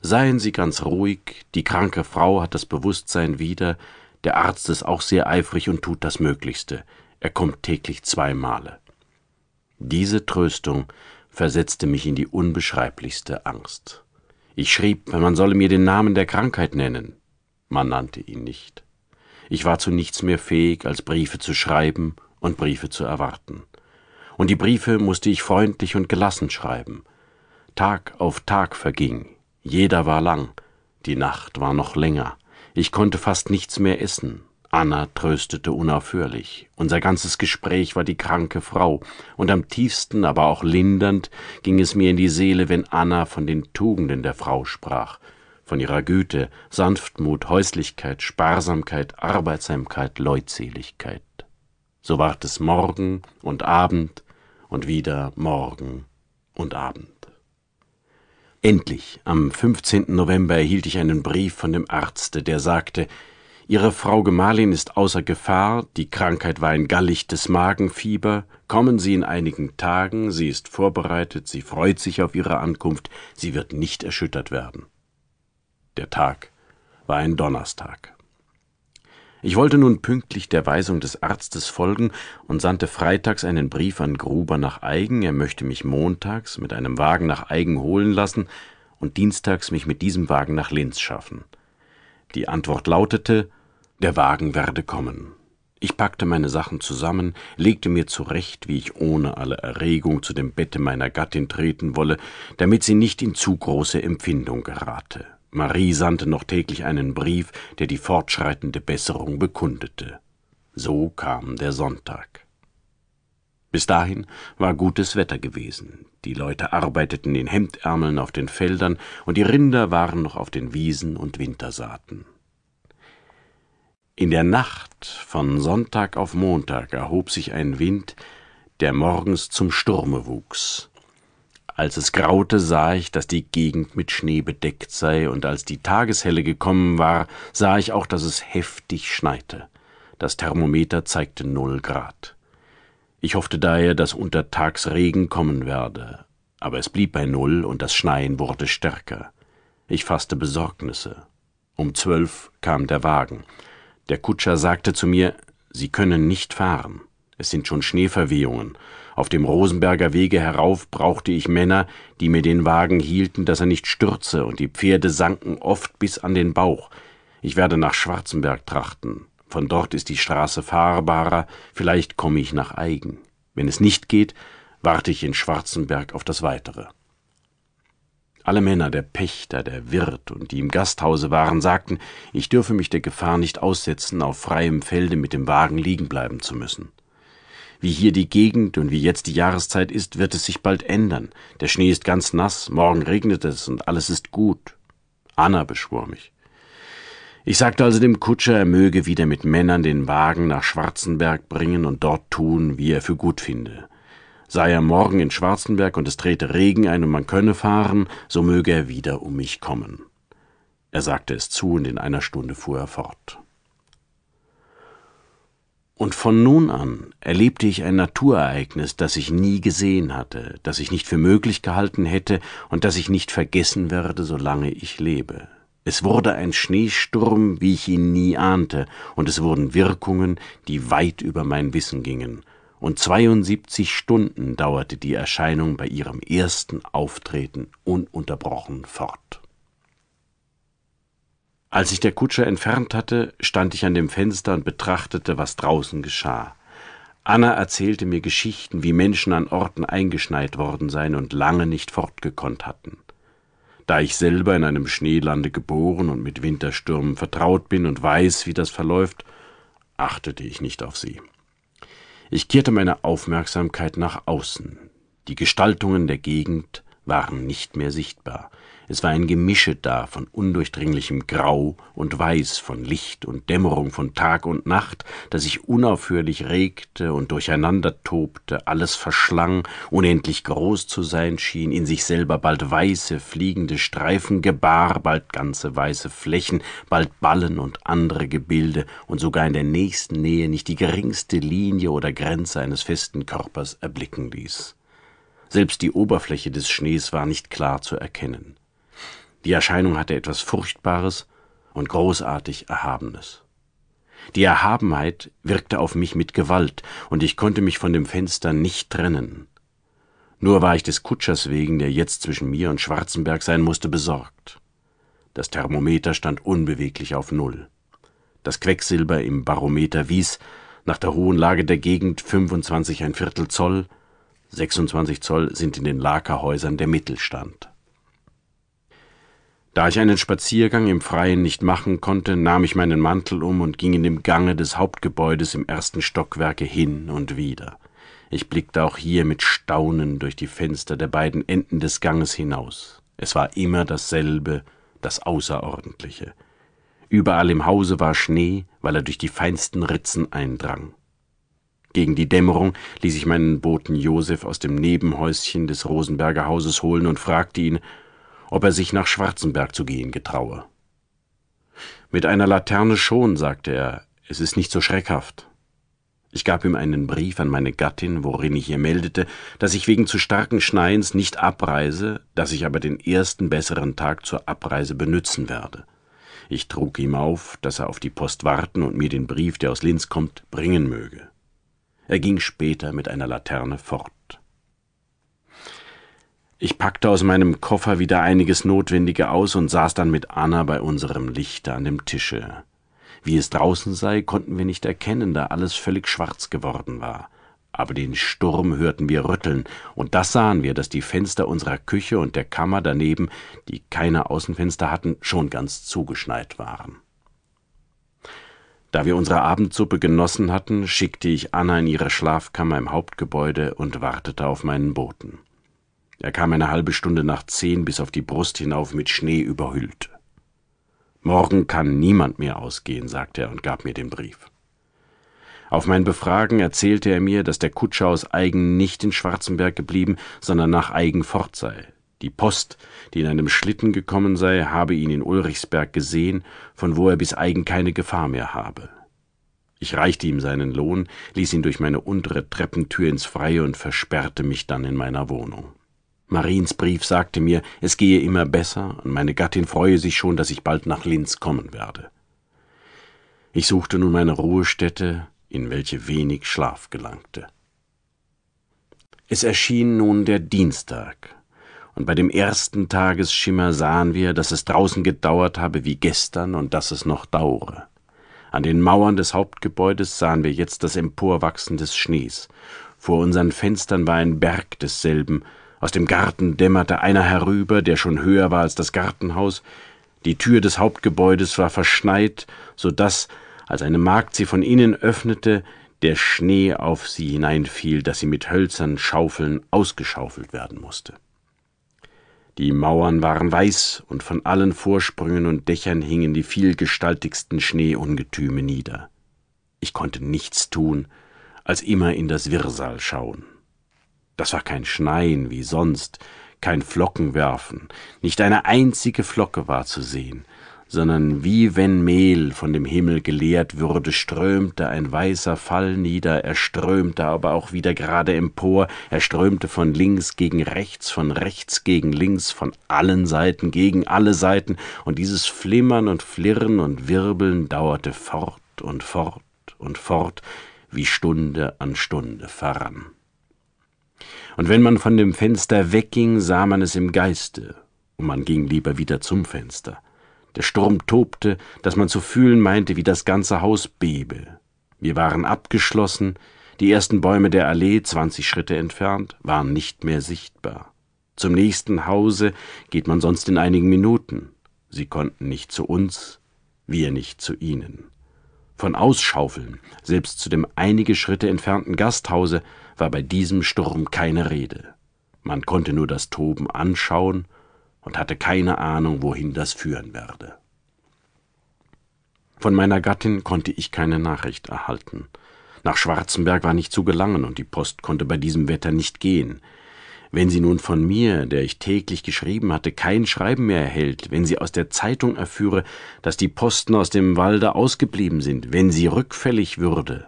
Speaker 1: Seien Sie ganz ruhig, die kranke Frau hat das Bewusstsein wieder, der Arzt ist auch sehr eifrig und tut das Möglichste. Er kommt täglich zwei Male. Diese Tröstung versetzte mich in die unbeschreiblichste Angst. Ich schrieb, man solle mir den Namen der Krankheit nennen. Man nannte ihn nicht. Ich war zu nichts mehr fähig, als Briefe zu schreiben und Briefe zu erwarten. Und die Briefe musste ich freundlich und gelassen schreiben. Tag auf Tag verging, jeder war lang, die Nacht war noch länger, ich konnte fast nichts mehr essen, Anna tröstete unaufhörlich. Unser ganzes Gespräch war die kranke Frau, und am tiefsten, aber auch lindernd, ging es mir in die Seele, wenn Anna von den Tugenden der Frau sprach, von ihrer Güte, Sanftmut, Häuslichkeit, Sparsamkeit, Arbeitsamkeit, Leutseligkeit. So ward es Morgen und Abend und wieder Morgen und Abend. Endlich, am 15. November erhielt ich einen Brief von dem Arzte, der sagte, Ihre Frau Gemahlin ist außer Gefahr, die Krankheit war ein gallichtes Magenfieber. Kommen Sie in einigen Tagen, sie ist vorbereitet, sie freut sich auf Ihre Ankunft, sie wird nicht erschüttert werden. Der Tag war ein Donnerstag. Ich wollte nun pünktlich der Weisung des Arztes folgen und sandte freitags einen Brief an Gruber nach Eigen, er möchte mich montags mit einem Wagen nach Eigen holen lassen und dienstags mich mit diesem Wagen nach Linz schaffen. Die Antwort lautete der Wagen werde kommen. Ich packte meine Sachen zusammen, legte mir zurecht, wie ich ohne alle Erregung zu dem Bette meiner Gattin treten wolle, damit sie nicht in zu große Empfindung gerate. Marie sandte noch täglich einen Brief, der die fortschreitende Besserung bekundete. So kam der Sonntag. Bis dahin war gutes Wetter gewesen. Die Leute arbeiteten in Hemdärmeln auf den Feldern und die Rinder waren noch auf den Wiesen und Wintersaaten. In der Nacht von Sonntag auf Montag erhob sich ein Wind, der morgens zum Sturme wuchs. Als es graute, sah ich, dass die Gegend mit Schnee bedeckt sei, und als die Tageshelle gekommen war, sah ich auch, dass es heftig schneite. Das Thermometer zeigte null Grad. Ich hoffte daher, dass untertags Regen kommen werde, aber es blieb bei null und das Schneien wurde stärker. Ich fasste Besorgnisse. Um zwölf kam der Wagen. Der Kutscher sagte zu mir, Sie können nicht fahren. Es sind schon Schneeverwehungen. Auf dem Rosenberger Wege herauf brauchte ich Männer, die mir den Wagen hielten, dass er nicht stürze, und die Pferde sanken oft bis an den Bauch. Ich werde nach Schwarzenberg trachten. Von dort ist die Straße fahrbarer, vielleicht komme ich nach Eigen. Wenn es nicht geht, warte ich in Schwarzenberg auf das Weitere. Alle Männer, der Pächter, der Wirt und die im Gasthause waren, sagten, ich dürfe mich der Gefahr nicht aussetzen, auf freiem Felde mit dem Wagen liegen bleiben zu müssen. Wie hier die Gegend und wie jetzt die Jahreszeit ist, wird es sich bald ändern. Der Schnee ist ganz nass, morgen regnet es und alles ist gut. Anna beschwor mich. Ich sagte also dem Kutscher, er möge wieder mit Männern den Wagen nach Schwarzenberg bringen und dort tun, wie er für gut finde. Sei er morgen in Schwarzenberg und es trete Regen ein und man könne fahren, so möge er wieder um mich kommen. Er sagte es zu und in einer Stunde fuhr er fort. Und von nun an erlebte ich ein Naturereignis, das ich nie gesehen hatte, das ich nicht für möglich gehalten hätte und das ich nicht vergessen werde, solange ich lebe. Es wurde ein Schneesturm, wie ich ihn nie ahnte, und es wurden Wirkungen, die weit über mein Wissen gingen, und 72 Stunden dauerte die Erscheinung bei ihrem ersten Auftreten ununterbrochen fort. Als sich der Kutscher entfernt hatte, stand ich an dem Fenster und betrachtete, was draußen geschah. Anna erzählte mir Geschichten, wie Menschen an Orten eingeschneit worden seien und lange nicht fortgekonnt hatten. Da ich selber in einem Schneelande geboren und mit Winterstürmen vertraut bin und weiß, wie das verläuft, achtete ich nicht auf sie. Ich kehrte meine Aufmerksamkeit nach außen. Die Gestaltungen der Gegend waren nicht mehr sichtbar. Es war ein Gemische da von undurchdringlichem Grau und Weiß, von Licht und Dämmerung, von Tag und Nacht, das sich unaufhörlich regte und durcheinander tobte, alles verschlang, unendlich groß zu sein schien, in sich selber bald weiße, fliegende Streifen gebar, bald ganze weiße Flächen, bald Ballen und andere Gebilde und sogar in der nächsten Nähe nicht die geringste Linie oder Grenze eines festen Körpers erblicken ließ. Selbst die Oberfläche des Schnees war nicht klar zu erkennen. Die Erscheinung hatte etwas Furchtbares und großartig Erhabenes. Die Erhabenheit wirkte auf mich mit Gewalt, und ich konnte mich von dem Fenster nicht trennen. Nur war ich des Kutschers wegen, der jetzt zwischen mir und Schwarzenberg sein musste, besorgt. Das Thermometer stand unbeweglich auf Null. Das Quecksilber im Barometer wies, nach der hohen Lage der Gegend 25 ein Viertel Zoll, 26 Zoll sind in den Lagerhäusern der Mittelstand. Da ich einen Spaziergang im Freien nicht machen konnte, nahm ich meinen Mantel um und ging in dem Gange des Hauptgebäudes im ersten Stockwerke hin und wieder. Ich blickte auch hier mit Staunen durch die Fenster der beiden Enden des Ganges hinaus. Es war immer dasselbe, das Außerordentliche. Überall im Hause war Schnee, weil er durch die feinsten Ritzen eindrang. Gegen die Dämmerung ließ ich meinen Boten Josef aus dem Nebenhäuschen des Rosenberger Hauses holen und fragte ihn, ob er sich nach Schwarzenberg zu gehen getraue. Mit einer Laterne schon, sagte er, es ist nicht so schreckhaft. Ich gab ihm einen Brief an meine Gattin, worin ich ihr meldete, dass ich wegen zu starken Schneins nicht abreise, dass ich aber den ersten besseren Tag zur Abreise benützen werde. Ich trug ihm auf, dass er auf die Post warten und mir den Brief, der aus Linz kommt, bringen möge. Er ging später mit einer Laterne fort. Ich packte aus meinem Koffer wieder einiges Notwendige aus und saß dann mit Anna bei unserem Lichter an dem Tische. Wie es draußen sei, konnten wir nicht erkennen, da alles völlig schwarz geworden war. Aber den Sturm hörten wir rütteln, und das sahen wir, dass die Fenster unserer Küche und der Kammer daneben, die keine Außenfenster hatten, schon ganz zugeschneit waren. Da wir unsere Abendsuppe genossen hatten, schickte ich Anna in ihre Schlafkammer im Hauptgebäude und wartete auf meinen Boten. Er kam eine halbe Stunde nach zehn bis auf die Brust hinauf mit Schnee überhüllt. Morgen kann niemand mehr ausgehen, sagte er und gab mir den Brief. Auf mein Befragen erzählte er mir, dass der Kutscher aus Eigen nicht in Schwarzenberg geblieben, sondern nach Eigen fort sei. Die Post, die in einem Schlitten gekommen sei, habe ihn in Ulrichsberg gesehen, von wo er bis Eigen keine Gefahr mehr habe. Ich reichte ihm seinen Lohn, ließ ihn durch meine untere Treppentür ins Freie und versperrte mich dann in meiner Wohnung. Mariens Brief sagte mir, es gehe immer besser und meine Gattin freue sich schon, dass ich bald nach Linz kommen werde. Ich suchte nun meine Ruhestätte, in welche wenig Schlaf gelangte. Es erschien nun der Dienstag, und bei dem ersten Tagesschimmer sahen wir, dass es draußen gedauert habe wie gestern und dass es noch daure. An den Mauern des Hauptgebäudes sahen wir jetzt das Emporwachsen des Schnees. Vor unseren Fenstern war ein Berg desselben, aus dem Garten dämmerte einer herüber, der schon höher war als das Gartenhaus. Die Tür des Hauptgebäudes war verschneit, so daß, als eine Magd sie von innen öffnete, der Schnee auf sie hineinfiel, daß sie mit hölzernen Schaufeln ausgeschaufelt werden mußte. Die Mauern waren weiß, und von allen Vorsprüngen und Dächern hingen die vielgestaltigsten Schneeungetüme nieder. Ich konnte nichts tun, als immer in das Wirrsal schauen. Das war kein Schneien wie sonst, kein Flockenwerfen, nicht eine einzige Flocke war zu sehen, sondern wie wenn Mehl von dem Himmel geleert würde, strömte ein weißer Fall nieder, er strömte aber auch wieder gerade empor, er strömte von links gegen rechts, von rechts gegen links, von allen Seiten gegen alle Seiten, und dieses Flimmern und Flirren und Wirbeln dauerte fort und fort und fort, wie Stunde an Stunde verrann und wenn man von dem Fenster wegging, sah man es im Geiste, und man ging lieber wieder zum Fenster. Der Sturm tobte, dass man zu fühlen meinte, wie das ganze Haus bebe. Wir waren abgeschlossen, die ersten Bäume der Allee, zwanzig Schritte entfernt, waren nicht mehr sichtbar. Zum nächsten Hause geht man sonst in einigen Minuten. Sie konnten nicht zu uns, wir nicht zu ihnen. Von Ausschaufeln, selbst zu dem einige Schritte entfernten Gasthause, war bei diesem Sturm keine Rede. Man konnte nur das Toben anschauen und hatte keine Ahnung, wohin das führen werde. Von meiner Gattin konnte ich keine Nachricht erhalten. Nach Schwarzenberg war nicht zu gelangen und die Post konnte bei diesem Wetter nicht gehen. Wenn sie nun von mir, der ich täglich geschrieben hatte, kein Schreiben mehr erhält, wenn sie aus der Zeitung erführe, dass die Posten aus dem Walde ausgeblieben sind, wenn sie rückfällig würde,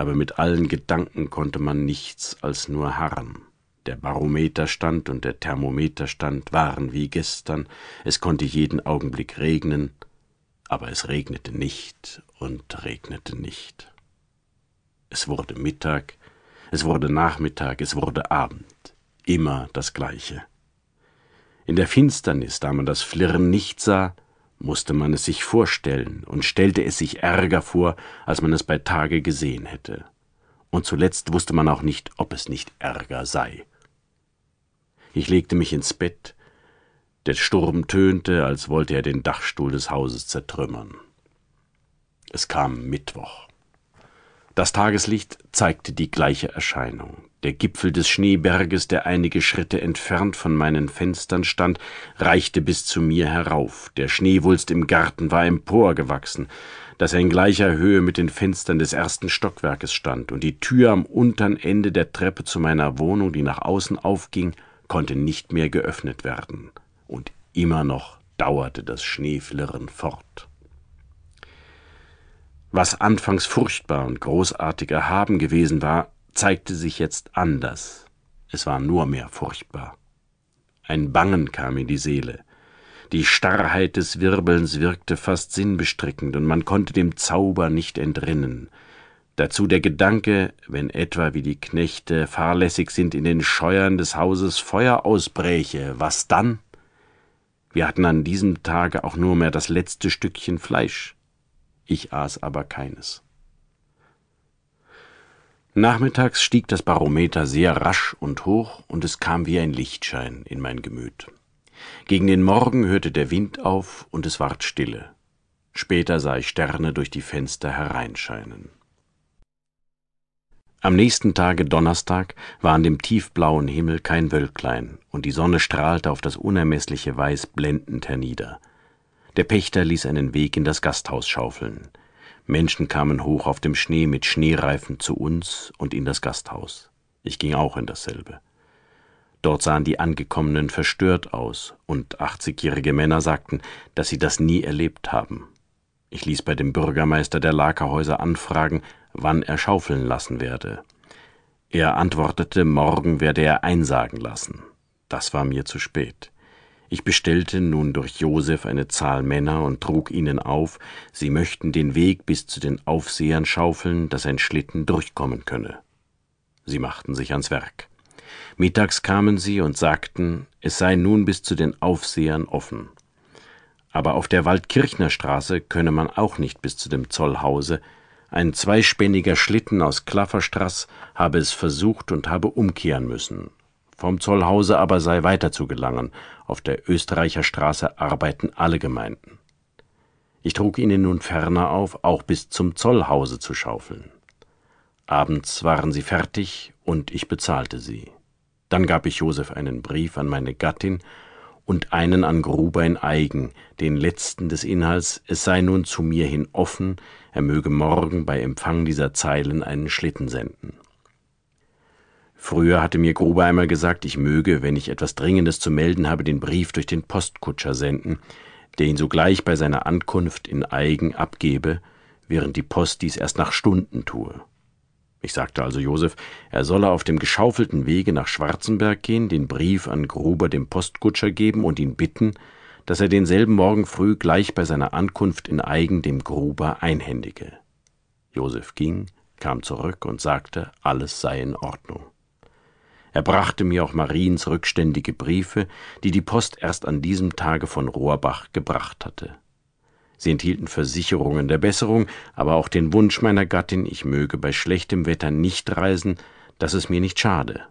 Speaker 1: aber mit allen Gedanken konnte man nichts als nur harren. Der Barometerstand und der Thermometerstand waren wie gestern, es konnte jeden Augenblick regnen, aber es regnete nicht und regnete nicht. Es wurde Mittag, es wurde Nachmittag, es wurde Abend, immer das gleiche. In der Finsternis, da man das Flirren nicht sah, musste man es sich vorstellen und stellte es sich ärger vor, als man es bei Tage gesehen hätte. Und zuletzt wusste man auch nicht, ob es nicht Ärger sei. Ich legte mich ins Bett, der Sturm tönte, als wollte er den Dachstuhl des Hauses zertrümmern. Es kam Mittwoch. Das Tageslicht zeigte die gleiche Erscheinung. Der Gipfel des Schneeberges, der einige Schritte entfernt von meinen Fenstern stand, reichte bis zu mir herauf. Der Schneewulst im Garten war emporgewachsen, dass er in gleicher Höhe mit den Fenstern des ersten Stockwerkes stand, und die Tür am untern Ende der Treppe zu meiner Wohnung, die nach außen aufging, konnte nicht mehr geöffnet werden. Und immer noch dauerte das Schneeflirren fort. Was anfangs furchtbar und großartig erhaben gewesen war, zeigte sich jetzt anders. Es war nur mehr furchtbar. Ein Bangen kam in die Seele. Die Starrheit des Wirbelns wirkte fast sinnbestrickend, und man konnte dem Zauber nicht entrinnen. Dazu der Gedanke, wenn etwa wie die Knechte fahrlässig sind in den Scheuern des Hauses Feuer ausbräche, was dann? Wir hatten an diesem Tage auch nur mehr das letzte Stückchen Fleisch. Ich aß aber keines. Nachmittags stieg das Barometer sehr rasch und hoch, und es kam wie ein Lichtschein in mein Gemüt. Gegen den Morgen hörte der Wind auf, und es ward stille. Später sah ich Sterne durch die Fenster hereinscheinen. Am nächsten Tage Donnerstag war an dem tiefblauen Himmel kein Wölklein, und die Sonne strahlte auf das unermeßliche Weiß blendend hernieder. Der Pächter ließ einen Weg in das Gasthaus schaufeln. Menschen kamen hoch auf dem Schnee mit Schneereifen zu uns und in das Gasthaus. Ich ging auch in dasselbe. Dort sahen die Angekommenen verstört aus, und 80-jährige Männer sagten, dass sie das nie erlebt haben. Ich ließ bei dem Bürgermeister der Lagerhäuser anfragen, wann er schaufeln lassen werde. Er antwortete, morgen werde er einsagen lassen. Das war mir zu spät. Ich bestellte nun durch Josef eine Zahl Männer und trug ihnen auf, sie möchten den Weg bis zu den Aufsehern schaufeln, dass ein Schlitten durchkommen könne. Sie machten sich ans Werk. Mittags kamen sie und sagten, es sei nun bis zu den Aufsehern offen. Aber auf der Waldkirchner Straße könne man auch nicht bis zu dem Zollhause, ein zweispänniger Schlitten aus Klafferstraß habe es versucht und habe umkehren müssen. Vom Zollhause aber sei weiter zu gelangen. Auf der Österreicher Straße arbeiten alle Gemeinden. Ich trug ihnen nun ferner auf, auch bis zum Zollhause zu schaufeln. Abends waren sie fertig und ich bezahlte sie. Dann gab ich Josef einen Brief an meine Gattin und einen an Gruber in Eigen, den letzten des Inhalts, es sei nun zu mir hin offen, er möge morgen bei Empfang dieser Zeilen einen Schlitten senden. Früher hatte mir Gruber einmal gesagt, ich möge, wenn ich etwas Dringendes zu melden habe, den Brief durch den Postkutscher senden, der ihn sogleich bei seiner Ankunft in Eigen abgebe, während die Post dies erst nach Stunden tue. Ich sagte also Josef, er solle auf dem geschaufelten Wege nach Schwarzenberg gehen, den Brief an Gruber dem Postkutscher geben und ihn bitten, dass er denselben Morgen früh gleich bei seiner Ankunft in Eigen dem Gruber einhändige. Josef ging, kam zurück und sagte, alles sei in Ordnung. Er brachte mir auch Mariens rückständige Briefe, die die Post erst an diesem Tage von Rohrbach gebracht hatte. Sie enthielten Versicherungen der Besserung, aber auch den Wunsch meiner Gattin, ich möge bei schlechtem Wetter nicht reisen, dass es mir nicht schade.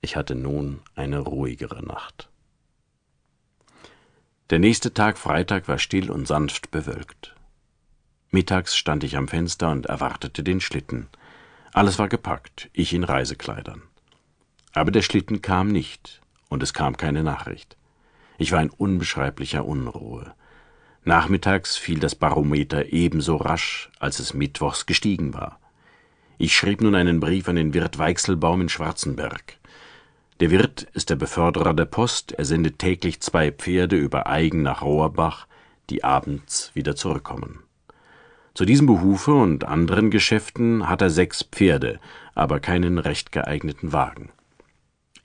Speaker 1: Ich hatte nun eine ruhigere Nacht. Der nächste Tag, Freitag, war still und sanft bewölkt. Mittags stand ich am Fenster und erwartete den Schlitten. Alles war gepackt, ich in Reisekleidern. Aber der Schlitten kam nicht, und es kam keine Nachricht. Ich war in unbeschreiblicher Unruhe. Nachmittags fiel das Barometer ebenso rasch, als es mittwochs gestiegen war. Ich schrieb nun einen Brief an den Wirt Weichselbaum in Schwarzenberg. Der Wirt ist der Beförderer der Post, er sendet täglich zwei Pferde über Eigen nach Rohrbach, die abends wieder zurückkommen. Zu diesem Behufe und anderen Geschäften hat er sechs Pferde, aber keinen recht geeigneten Wagen.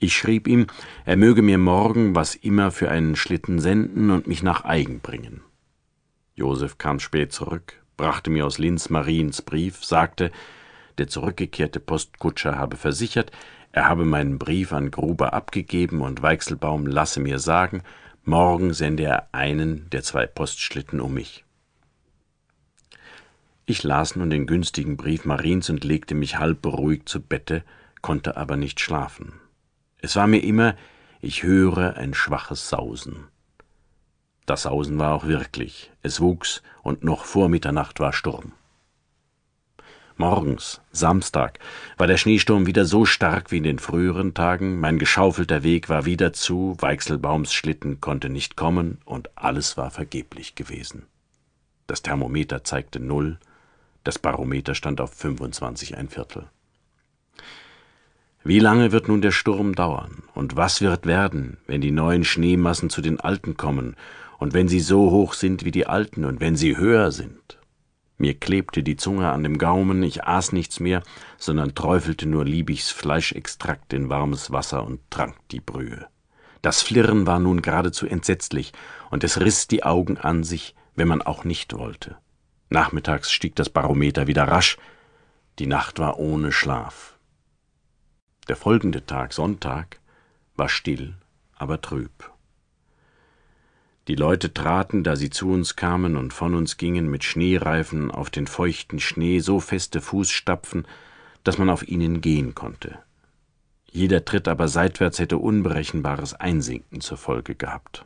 Speaker 1: Ich schrieb ihm, er möge mir morgen was immer für einen Schlitten senden und mich nach Eigen bringen. Josef kam spät zurück, brachte mir aus Linz Mariens Brief, sagte, der zurückgekehrte Postkutscher habe versichert, er habe meinen Brief an Gruber abgegeben und Weichselbaum lasse mir sagen, morgen sende er einen der zwei Postschlitten um mich. Ich las nun den günstigen Brief Mariens und legte mich halb beruhigt zu Bette, konnte aber nicht schlafen. Es war mir immer, ich höre ein schwaches Sausen. Das Sausen war auch wirklich. Es wuchs und noch vor Mitternacht war Sturm. Morgens, Samstag, war der Schneesturm wieder so stark wie in den früheren Tagen, mein geschaufelter Weg war wieder zu, Weichselbaums Schlitten konnte nicht kommen und alles war vergeblich gewesen. Das Thermometer zeigte Null, das Barometer stand auf 25 ein Viertel. Wie lange wird nun der Sturm dauern? Und was wird werden, wenn die neuen Schneemassen zu den alten kommen und wenn sie so hoch sind wie die alten und wenn sie höher sind? Mir klebte die Zunge an dem Gaumen, ich aß nichts mehr, sondern träufelte nur Liebigs Fleischextrakt in warmes Wasser und trank die Brühe. Das Flirren war nun geradezu entsetzlich und es riss die Augen an sich, wenn man auch nicht wollte. Nachmittags stieg das Barometer wieder rasch, die Nacht war ohne Schlaf. Der folgende Tag, Sonntag, war still, aber trüb. Die Leute traten, da sie zu uns kamen und von uns gingen, mit Schneereifen auf den feuchten Schnee so feste Fußstapfen, dass man auf ihnen gehen konnte. Jeder Tritt aber seitwärts hätte unberechenbares Einsinken zur Folge gehabt.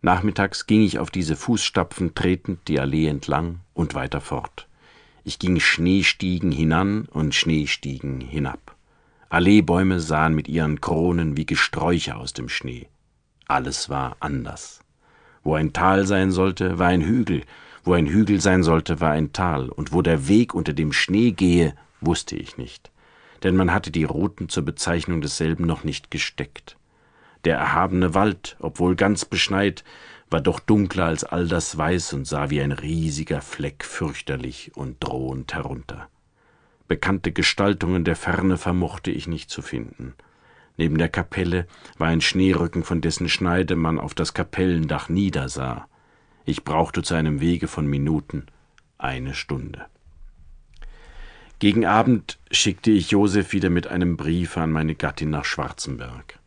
Speaker 1: Nachmittags ging ich auf diese Fußstapfen tretend die Allee entlang und weiter fort. Ich ging Schneestiegen hinan und Schneestiegen hinab. Alleebäume sahen mit ihren Kronen wie Gesträuche aus dem Schnee. Alles war anders. Wo ein Tal sein sollte, war ein Hügel, wo ein Hügel sein sollte, war ein Tal, und wo der Weg unter dem Schnee gehe, wusste ich nicht, denn man hatte die Routen zur Bezeichnung desselben noch nicht gesteckt. Der erhabene Wald, obwohl ganz beschneit, war doch dunkler als all das Weiß und sah wie ein riesiger Fleck fürchterlich und drohend herunter. Bekannte Gestaltungen der Ferne vermochte ich nicht zu finden. Neben der Kapelle war ein Schneerücken, von dessen Schneide man auf das Kapellendach niedersah. Ich brauchte zu einem Wege von Minuten eine Stunde. Gegen Abend schickte ich Josef wieder mit einem Brief an meine Gattin nach Schwarzenberg.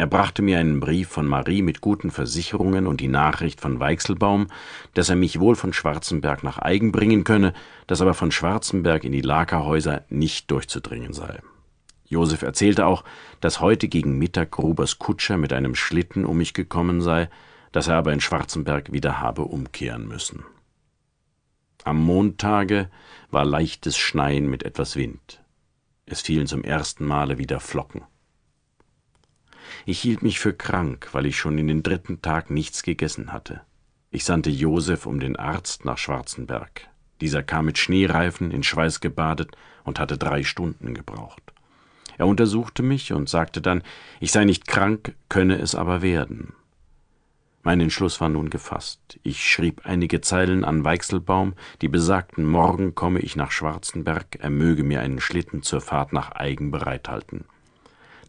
Speaker 1: Er brachte mir einen Brief von Marie mit guten Versicherungen und die Nachricht von Weichselbaum, dass er mich wohl von Schwarzenberg nach Eigen bringen könne, dass aber von Schwarzenberg in die Lakerhäuser nicht durchzudringen sei. Josef erzählte auch, dass heute gegen Mittag Grubers Kutscher mit einem Schlitten um mich gekommen sei, dass er aber in Schwarzenberg wieder habe umkehren müssen. Am Montage war leichtes Schneien mit etwas Wind. Es fielen zum ersten Male wieder Flocken. Ich hielt mich für krank, weil ich schon in den dritten Tag nichts gegessen hatte. Ich sandte Josef um den Arzt nach Schwarzenberg. Dieser kam mit Schneereifen, in Schweiß gebadet und hatte drei Stunden gebraucht. Er untersuchte mich und sagte dann, ich sei nicht krank, könne es aber werden. Mein Entschluss war nun gefasst. Ich schrieb einige Zeilen an Weichselbaum, die besagten, morgen komme ich nach Schwarzenberg, er möge mir einen Schlitten zur Fahrt nach Eigen bereithalten.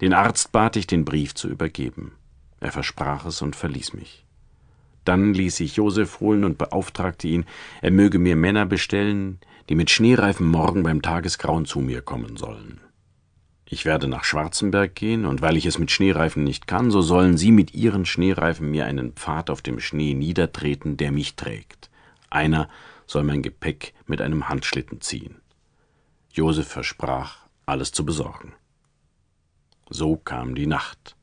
Speaker 1: Den Arzt bat ich, den Brief zu übergeben. Er versprach es und verließ mich. Dann ließ ich Josef holen und beauftragte ihn, er möge mir Männer bestellen, die mit Schneereifen morgen beim Tagesgrauen zu mir kommen sollen. Ich werde nach Schwarzenberg gehen, und weil ich es mit Schneereifen nicht kann, so sollen Sie mit Ihren Schneereifen mir einen Pfad auf dem Schnee niedertreten, der mich trägt. Einer soll mein Gepäck mit einem Handschlitten ziehen. Josef versprach, alles zu besorgen. So kam die Nacht.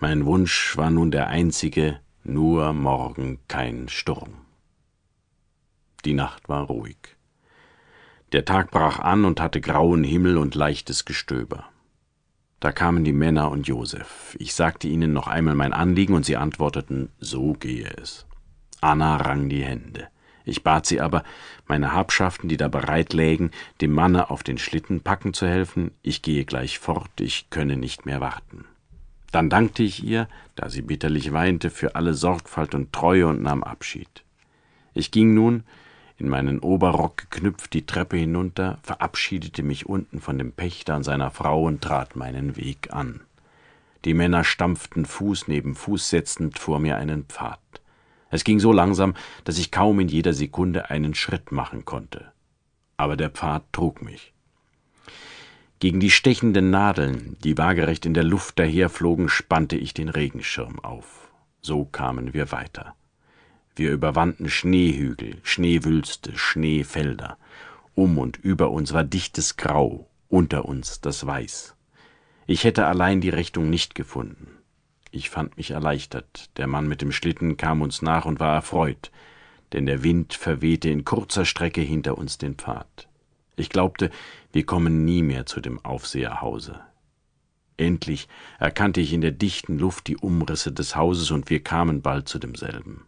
Speaker 1: Mein Wunsch war nun der einzige, nur morgen kein Sturm. Die Nacht war ruhig. Der Tag brach an und hatte grauen Himmel und leichtes Gestöber. Da kamen die Männer und Josef. Ich sagte ihnen noch einmal mein Anliegen und sie antworteten, so gehe es. Anna rang die Hände. Ich bat sie aber, meine Habschaften, die da bereit lägen, dem Manne auf den Schlitten packen zu helfen, ich gehe gleich fort, ich könne nicht mehr warten. Dann dankte ich ihr, da sie bitterlich weinte, für alle Sorgfalt und Treue und nahm Abschied. Ich ging nun, in meinen Oberrock geknüpft, die Treppe hinunter, verabschiedete mich unten von dem Pächter und seiner Frau und trat meinen Weg an. Die Männer stampften Fuß neben Fuß setzend vor mir einen Pfad. Es ging so langsam, dass ich kaum in jeder Sekunde einen Schritt machen konnte. Aber der Pfad trug mich. Gegen die stechenden Nadeln, die waagerecht in der Luft daherflogen, spannte ich den Regenschirm auf. So kamen wir weiter. Wir überwanden Schneehügel, Schneewülste, Schneefelder. Um und über uns war dichtes Grau, unter uns das Weiß. Ich hätte allein die Richtung nicht gefunden. Ich fand mich erleichtert. Der Mann mit dem Schlitten kam uns nach und war erfreut, denn der Wind verwehte in kurzer Strecke hinter uns den Pfad. Ich glaubte, wir kommen nie mehr zu dem Aufseherhause. Endlich erkannte ich in der dichten Luft die Umrisse des Hauses und wir kamen bald zu demselben.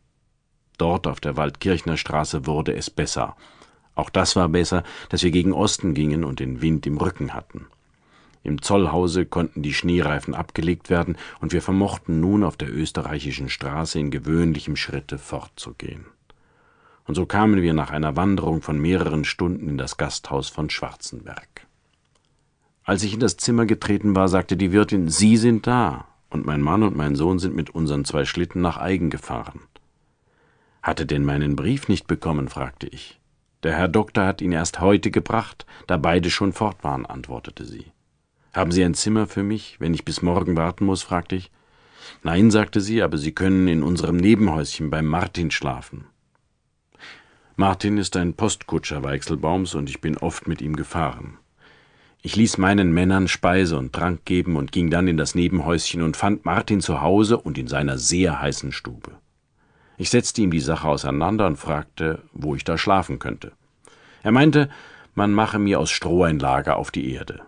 Speaker 1: Dort auf der Waldkirchner Straße wurde es besser. Auch das war besser, dass wir gegen Osten gingen und den Wind im Rücken hatten. Im Zollhause konnten die Schneereifen abgelegt werden, und wir vermochten nun auf der österreichischen Straße in gewöhnlichem Schritte fortzugehen. Und so kamen wir nach einer Wanderung von mehreren Stunden in das Gasthaus von Schwarzenberg. Als ich in das Zimmer getreten war, sagte die Wirtin, Sie sind da, und mein Mann und mein Sohn sind mit unseren zwei Schlitten nach Eigen gefahren. Hatte denn meinen Brief nicht bekommen? fragte ich. Der Herr Doktor hat ihn erst heute gebracht, da beide schon fort waren, antwortete sie. Haben Sie ein Zimmer für mich, wenn ich bis morgen warten muss? fragte ich. Nein, sagte sie, aber Sie können in unserem Nebenhäuschen beim Martin schlafen. Martin ist ein Postkutscher Weichselbaums und ich bin oft mit ihm gefahren. Ich ließ meinen Männern Speise und Trank geben und ging dann in das Nebenhäuschen und fand Martin zu Hause und in seiner sehr heißen Stube. Ich setzte ihm die Sache auseinander und fragte, wo ich da schlafen könnte. Er meinte, man mache mir aus Stroh ein Lager auf die Erde.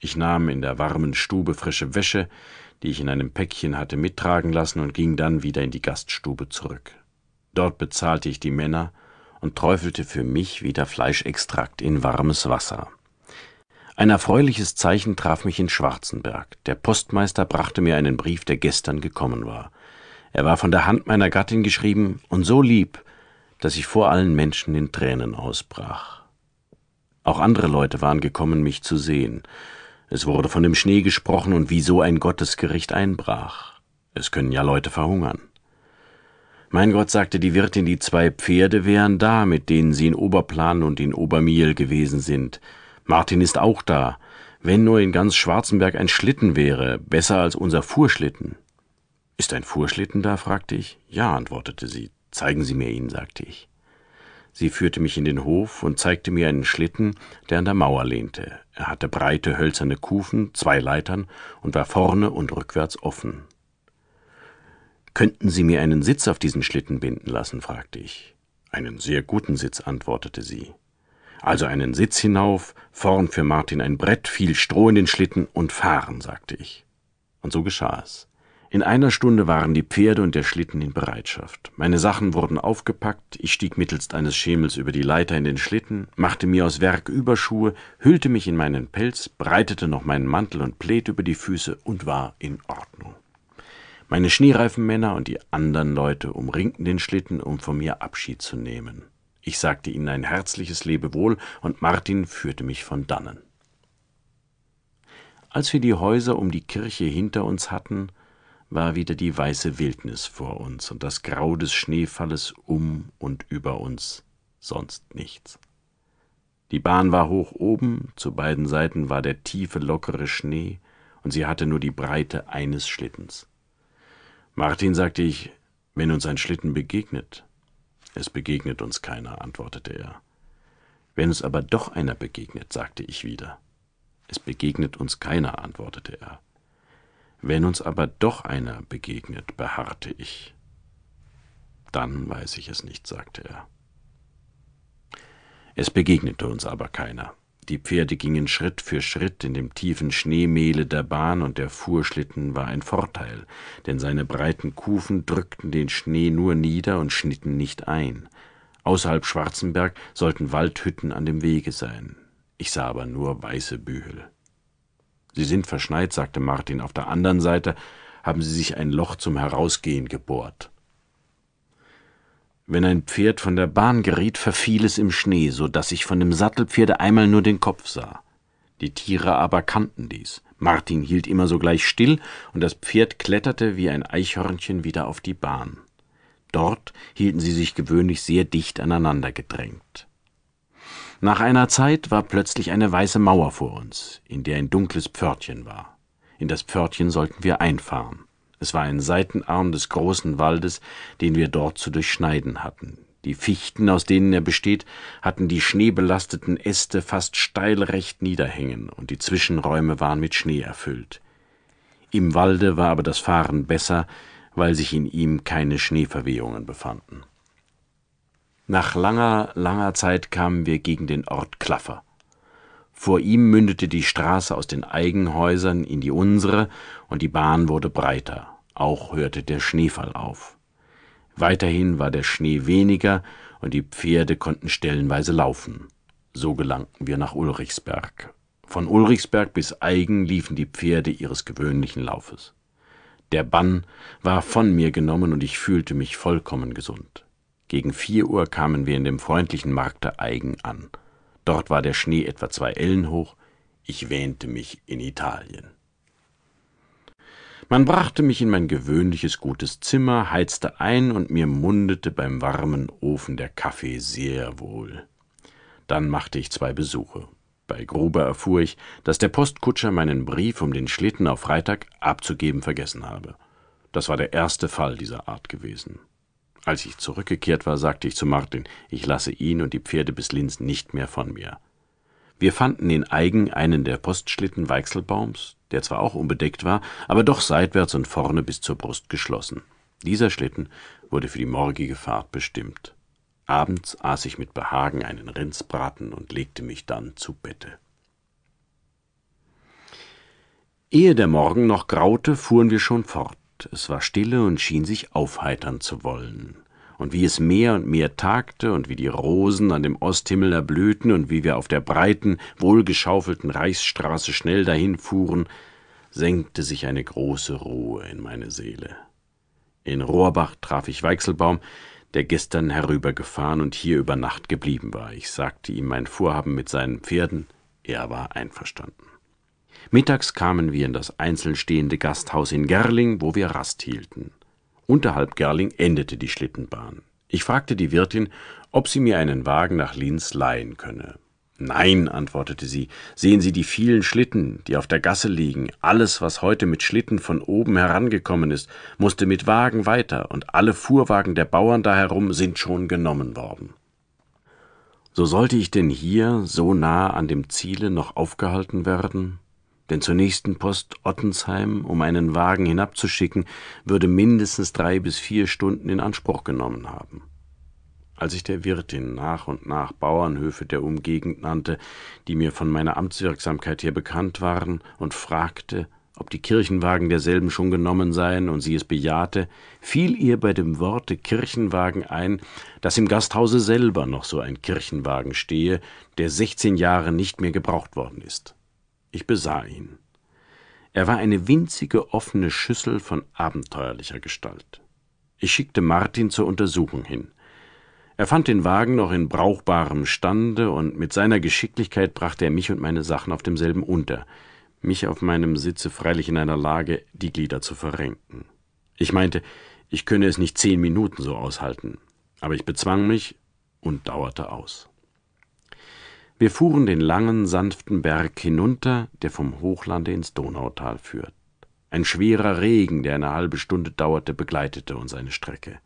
Speaker 1: Ich nahm in der warmen Stube frische Wäsche, die ich in einem Päckchen hatte mittragen lassen, und ging dann wieder in die Gaststube zurück. Dort bezahlte ich die Männer und träufelte für mich wieder Fleischextrakt in warmes Wasser. Ein erfreuliches Zeichen traf mich in Schwarzenberg. Der Postmeister brachte mir einen Brief, der gestern gekommen war. Er war von der Hand meiner Gattin geschrieben und so lieb, dass ich vor allen Menschen in Tränen ausbrach. Auch andere Leute waren gekommen, mich zu sehen, es wurde von dem Schnee gesprochen und wieso ein Gottesgericht einbrach. Es können ja Leute verhungern. Mein Gott, sagte die Wirtin, die zwei Pferde wären da, mit denen sie in Oberplan und in Obermiel gewesen sind. Martin ist auch da. Wenn nur in ganz Schwarzenberg ein Schlitten wäre, besser als unser Fuhrschlitten. Ist ein Fuhrschlitten da? fragte ich. Ja, antwortete sie. Zeigen Sie mir ihn, sagte ich. Sie führte mich in den Hof und zeigte mir einen Schlitten, der an der Mauer lehnte. Er hatte breite hölzerne Kufen, zwei Leitern und war vorne und rückwärts offen. Könnten Sie mir einen Sitz auf diesen Schlitten binden lassen? fragte ich. Einen sehr guten Sitz, antwortete sie. Also einen Sitz hinauf, vorn für Martin ein Brett, viel Stroh in den Schlitten und fahren, sagte ich. Und so geschah es. In einer Stunde waren die Pferde und der Schlitten in Bereitschaft. Meine Sachen wurden aufgepackt, ich stieg mittelst eines Schemels über die Leiter in den Schlitten, machte mir aus Werk Überschuhe, hüllte mich in meinen Pelz, breitete noch meinen Mantel und Plät über die Füße und war in Ordnung. Meine Schneereifenmänner und die anderen Leute umringten den Schlitten, um von mir Abschied zu nehmen. Ich sagte ihnen ein herzliches Lebewohl und Martin führte mich von dannen. Als wir die Häuser um die Kirche hinter uns hatten, war wieder die weiße Wildnis vor uns und das Grau des Schneefalles um und über uns, sonst nichts. Die Bahn war hoch oben, zu beiden Seiten war der tiefe, lockere Schnee, und sie hatte nur die Breite eines Schlittens. Martin sagte ich, wenn uns ein Schlitten begegnet. Es begegnet uns keiner, antwortete er. Wenn uns aber doch einer begegnet, sagte ich wieder. Es begegnet uns keiner, antwortete er. Wenn uns aber doch einer begegnet, beharrte ich. Dann weiß ich es nicht, sagte er. Es begegnete uns aber keiner. Die Pferde gingen Schritt für Schritt in dem tiefen Schneemehle der Bahn, und der Fuhrschlitten war ein Vorteil, denn seine breiten Kufen drückten den Schnee nur nieder und schnitten nicht ein. Außerhalb Schwarzenberg sollten Waldhütten an dem Wege sein. Ich sah aber nur weiße Bühel. Sie sind verschneit, sagte Martin. Auf der anderen Seite haben sie sich ein Loch zum Herausgehen gebohrt. Wenn ein Pferd von der Bahn geriet, verfiel es im Schnee, so daß ich von dem Sattelpferde einmal nur den Kopf sah. Die Tiere aber kannten dies. Martin hielt immer sogleich still, und das Pferd kletterte wie ein Eichhörnchen wieder auf die Bahn. Dort hielten sie sich gewöhnlich sehr dicht aneinander gedrängt. Nach einer Zeit war plötzlich eine weiße Mauer vor uns, in der ein dunkles Pförtchen war. In das Pförtchen sollten wir einfahren. Es war ein Seitenarm des großen Waldes, den wir dort zu durchschneiden hatten. Die Fichten, aus denen er besteht, hatten die schneebelasteten Äste fast steil recht niederhängen, und die Zwischenräume waren mit Schnee erfüllt. Im Walde war aber das Fahren besser, weil sich in ihm keine Schneeverwehungen befanden. Nach langer, langer Zeit kamen wir gegen den Ort Klaffer. Vor ihm mündete die Straße aus den Eigenhäusern in die unsere und die Bahn wurde breiter. Auch hörte der Schneefall auf. Weiterhin war der Schnee weniger und die Pferde konnten stellenweise laufen. So gelangten wir nach Ulrichsberg. Von Ulrichsberg bis Eigen liefen die Pferde ihres gewöhnlichen Laufes. Der Bann war von mir genommen und ich fühlte mich vollkommen gesund. Gegen vier Uhr kamen wir in dem freundlichen Markte Eigen an. Dort war der Schnee etwa zwei Ellen hoch. Ich wähnte mich in Italien. Man brachte mich in mein gewöhnliches gutes Zimmer, heizte ein und mir mundete beim warmen Ofen der Kaffee sehr wohl. Dann machte ich zwei Besuche. Bei Gruber erfuhr ich, dass der Postkutscher meinen Brief um den Schlitten auf Freitag abzugeben vergessen habe. Das war der erste Fall dieser Art gewesen. Als ich zurückgekehrt war, sagte ich zu Martin, ich lasse ihn und die Pferde bis Linz nicht mehr von mir. Wir fanden in Eigen einen der Postschlitten Weichselbaums, der zwar auch unbedeckt war, aber doch seitwärts und vorne bis zur Brust geschlossen. Dieser Schlitten wurde für die morgige Fahrt bestimmt. Abends aß ich mit Behagen einen Rindsbraten und legte mich dann zu Bette. Ehe der Morgen noch graute, fuhren wir schon fort es war stille und schien sich aufheitern zu wollen. Und wie es mehr und mehr tagte und wie die Rosen an dem Osthimmel erblühten und wie wir auf der breiten, wohlgeschaufelten Reichsstraße schnell dahinfuhren, senkte sich eine große Ruhe in meine Seele. In Rohrbach traf ich Weichselbaum, der gestern herübergefahren und hier über Nacht geblieben war. Ich sagte ihm mein Vorhaben mit seinen Pferden, er war einverstanden. Mittags kamen wir in das einzeln stehende Gasthaus in Gerling, wo wir Rast hielten. Unterhalb Gerling endete die Schlittenbahn. Ich fragte die Wirtin, ob sie mir einen Wagen nach Linz leihen könne. Nein, antwortete sie, sehen Sie die vielen Schlitten, die auf der Gasse liegen, alles, was heute mit Schlitten von oben herangekommen ist, musste mit Wagen weiter, und alle Fuhrwagen der Bauern da herum sind schon genommen worden. So sollte ich denn hier, so nahe an dem Ziele, noch aufgehalten werden? denn zur nächsten Post Ottensheim, um einen Wagen hinabzuschicken, würde mindestens drei bis vier Stunden in Anspruch genommen haben. Als ich der Wirtin nach und nach Bauernhöfe der Umgegend nannte, die mir von meiner Amtswirksamkeit her bekannt waren, und fragte, ob die Kirchenwagen derselben schon genommen seien, und sie es bejahte, fiel ihr bei dem Worte Kirchenwagen ein, dass im Gasthause selber noch so ein Kirchenwagen stehe, der sechzehn Jahre nicht mehr gebraucht worden ist. Ich besah ihn. Er war eine winzige offene Schüssel von abenteuerlicher Gestalt. Ich schickte Martin zur Untersuchung hin. Er fand den Wagen noch in brauchbarem Stande und mit seiner Geschicklichkeit brachte er mich und meine Sachen auf demselben unter, mich auf meinem Sitze freilich in einer Lage, die Glieder zu verrenken. Ich meinte, ich könne es nicht zehn Minuten so aushalten, aber ich bezwang mich und dauerte aus. Wir fuhren den langen, sanften Berg hinunter, der vom Hochlande ins Donautal führt. Ein schwerer Regen, der eine halbe Stunde dauerte, begleitete uns eine Strecke.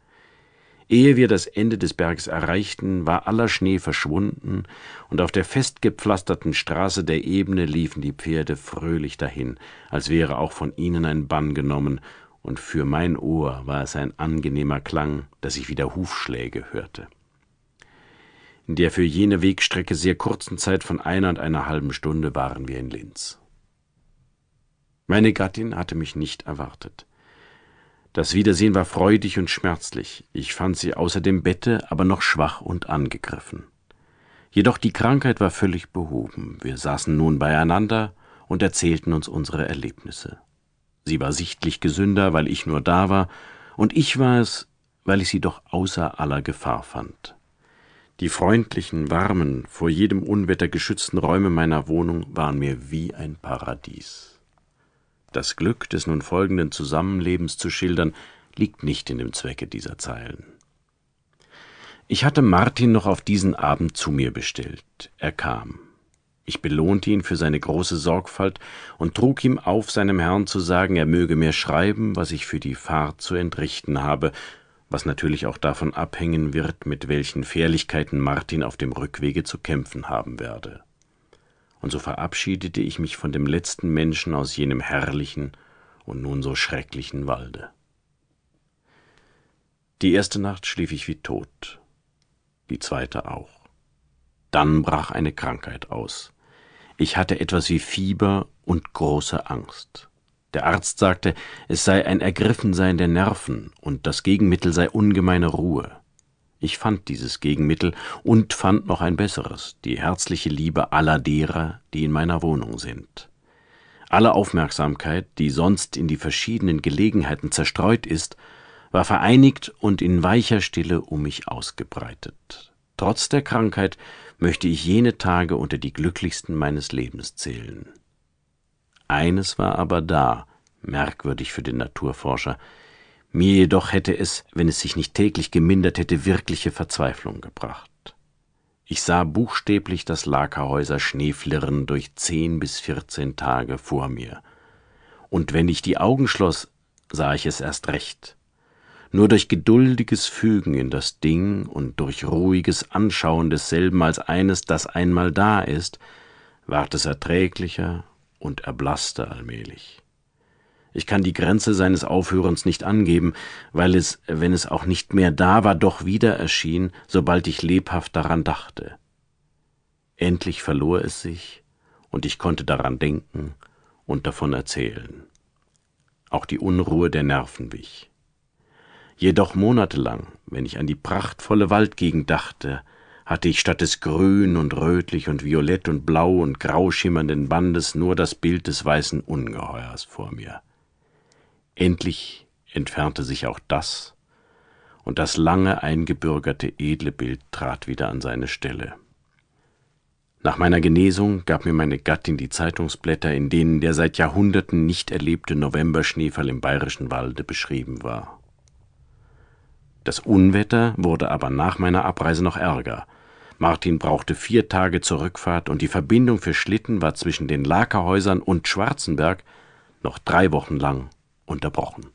Speaker 1: Ehe wir das Ende des Berges erreichten, war aller Schnee verschwunden, und auf der festgepflasterten Straße der Ebene liefen die Pferde fröhlich dahin, als wäre auch von ihnen ein Bann genommen, und für mein Ohr war es ein angenehmer Klang, dass ich wieder Hufschläge hörte. In der für jene Wegstrecke sehr kurzen Zeit von einer und einer halben Stunde waren wir in Linz. Meine Gattin hatte mich nicht erwartet. Das Wiedersehen war freudig und schmerzlich. Ich fand sie außer dem Bette, aber noch schwach und angegriffen. Jedoch die Krankheit war völlig behoben. Wir saßen nun beieinander und erzählten uns unsere Erlebnisse. Sie war sichtlich gesünder, weil ich nur da war, und ich war es, weil ich sie doch außer aller Gefahr fand. Die freundlichen, warmen, vor jedem Unwetter geschützten Räume meiner Wohnung waren mir wie ein Paradies. Das Glück des nun folgenden Zusammenlebens zu schildern, liegt nicht in dem Zwecke dieser Zeilen. Ich hatte Martin noch auf diesen Abend zu mir bestellt. Er kam. Ich belohnte ihn für seine große Sorgfalt und trug ihm auf, seinem Herrn zu sagen, er möge mir schreiben, was ich für die Fahrt zu entrichten habe, was natürlich auch davon abhängen wird, mit welchen Fährlichkeiten Martin auf dem Rückwege zu kämpfen haben werde. Und so verabschiedete ich mich von dem letzten Menschen aus jenem herrlichen und nun so schrecklichen Walde. Die erste Nacht schlief ich wie tot, die zweite auch. Dann brach eine Krankheit aus. Ich hatte etwas wie Fieber und große Angst. Der Arzt sagte, es sei ein Ergriffensein der Nerven und das Gegenmittel sei ungemeine Ruhe. Ich fand dieses Gegenmittel und fand noch ein besseres, die herzliche Liebe aller derer, die in meiner Wohnung sind. Alle Aufmerksamkeit, die sonst in die verschiedenen Gelegenheiten zerstreut ist, war vereinigt und in weicher Stille um mich ausgebreitet. Trotz der Krankheit möchte ich jene Tage unter die glücklichsten meines Lebens zählen. Eines war aber da, merkwürdig für den Naturforscher. Mir jedoch hätte es, wenn es sich nicht täglich gemindert hätte, wirkliche Verzweiflung gebracht. Ich sah buchstäblich das Lakerhäuser Schneeflirren durch zehn bis vierzehn Tage vor mir. Und wenn ich die Augen schloss, sah ich es erst recht. Nur durch geduldiges Fügen in das Ding und durch ruhiges Anschauen desselben als eines, das einmal da ist, ward es erträglicher und erblasste allmählich. Ich kann die Grenze seines Aufhörens nicht angeben, weil es, wenn es auch nicht mehr da war, doch wieder erschien, sobald ich lebhaft daran dachte. Endlich verlor es sich, und ich konnte daran denken und davon erzählen. Auch die Unruhe der Nerven wich. Jedoch monatelang, wenn ich an die prachtvolle Waldgegend dachte, hatte ich statt des grün und rötlich und violett und blau und grau schimmernden Bandes nur das Bild des weißen Ungeheuers vor mir. Endlich entfernte sich auch das, und das lange eingebürgerte edle Bild trat wieder an seine Stelle. Nach meiner Genesung gab mir meine Gattin die Zeitungsblätter, in denen der seit Jahrhunderten nicht erlebte Novemberschneefall im bayerischen Walde beschrieben war. Das Unwetter wurde aber nach meiner Abreise noch ärger. Martin brauchte vier Tage zur Rückfahrt und die Verbindung für Schlitten war zwischen den Lakerhäusern und Schwarzenberg noch drei Wochen lang unterbrochen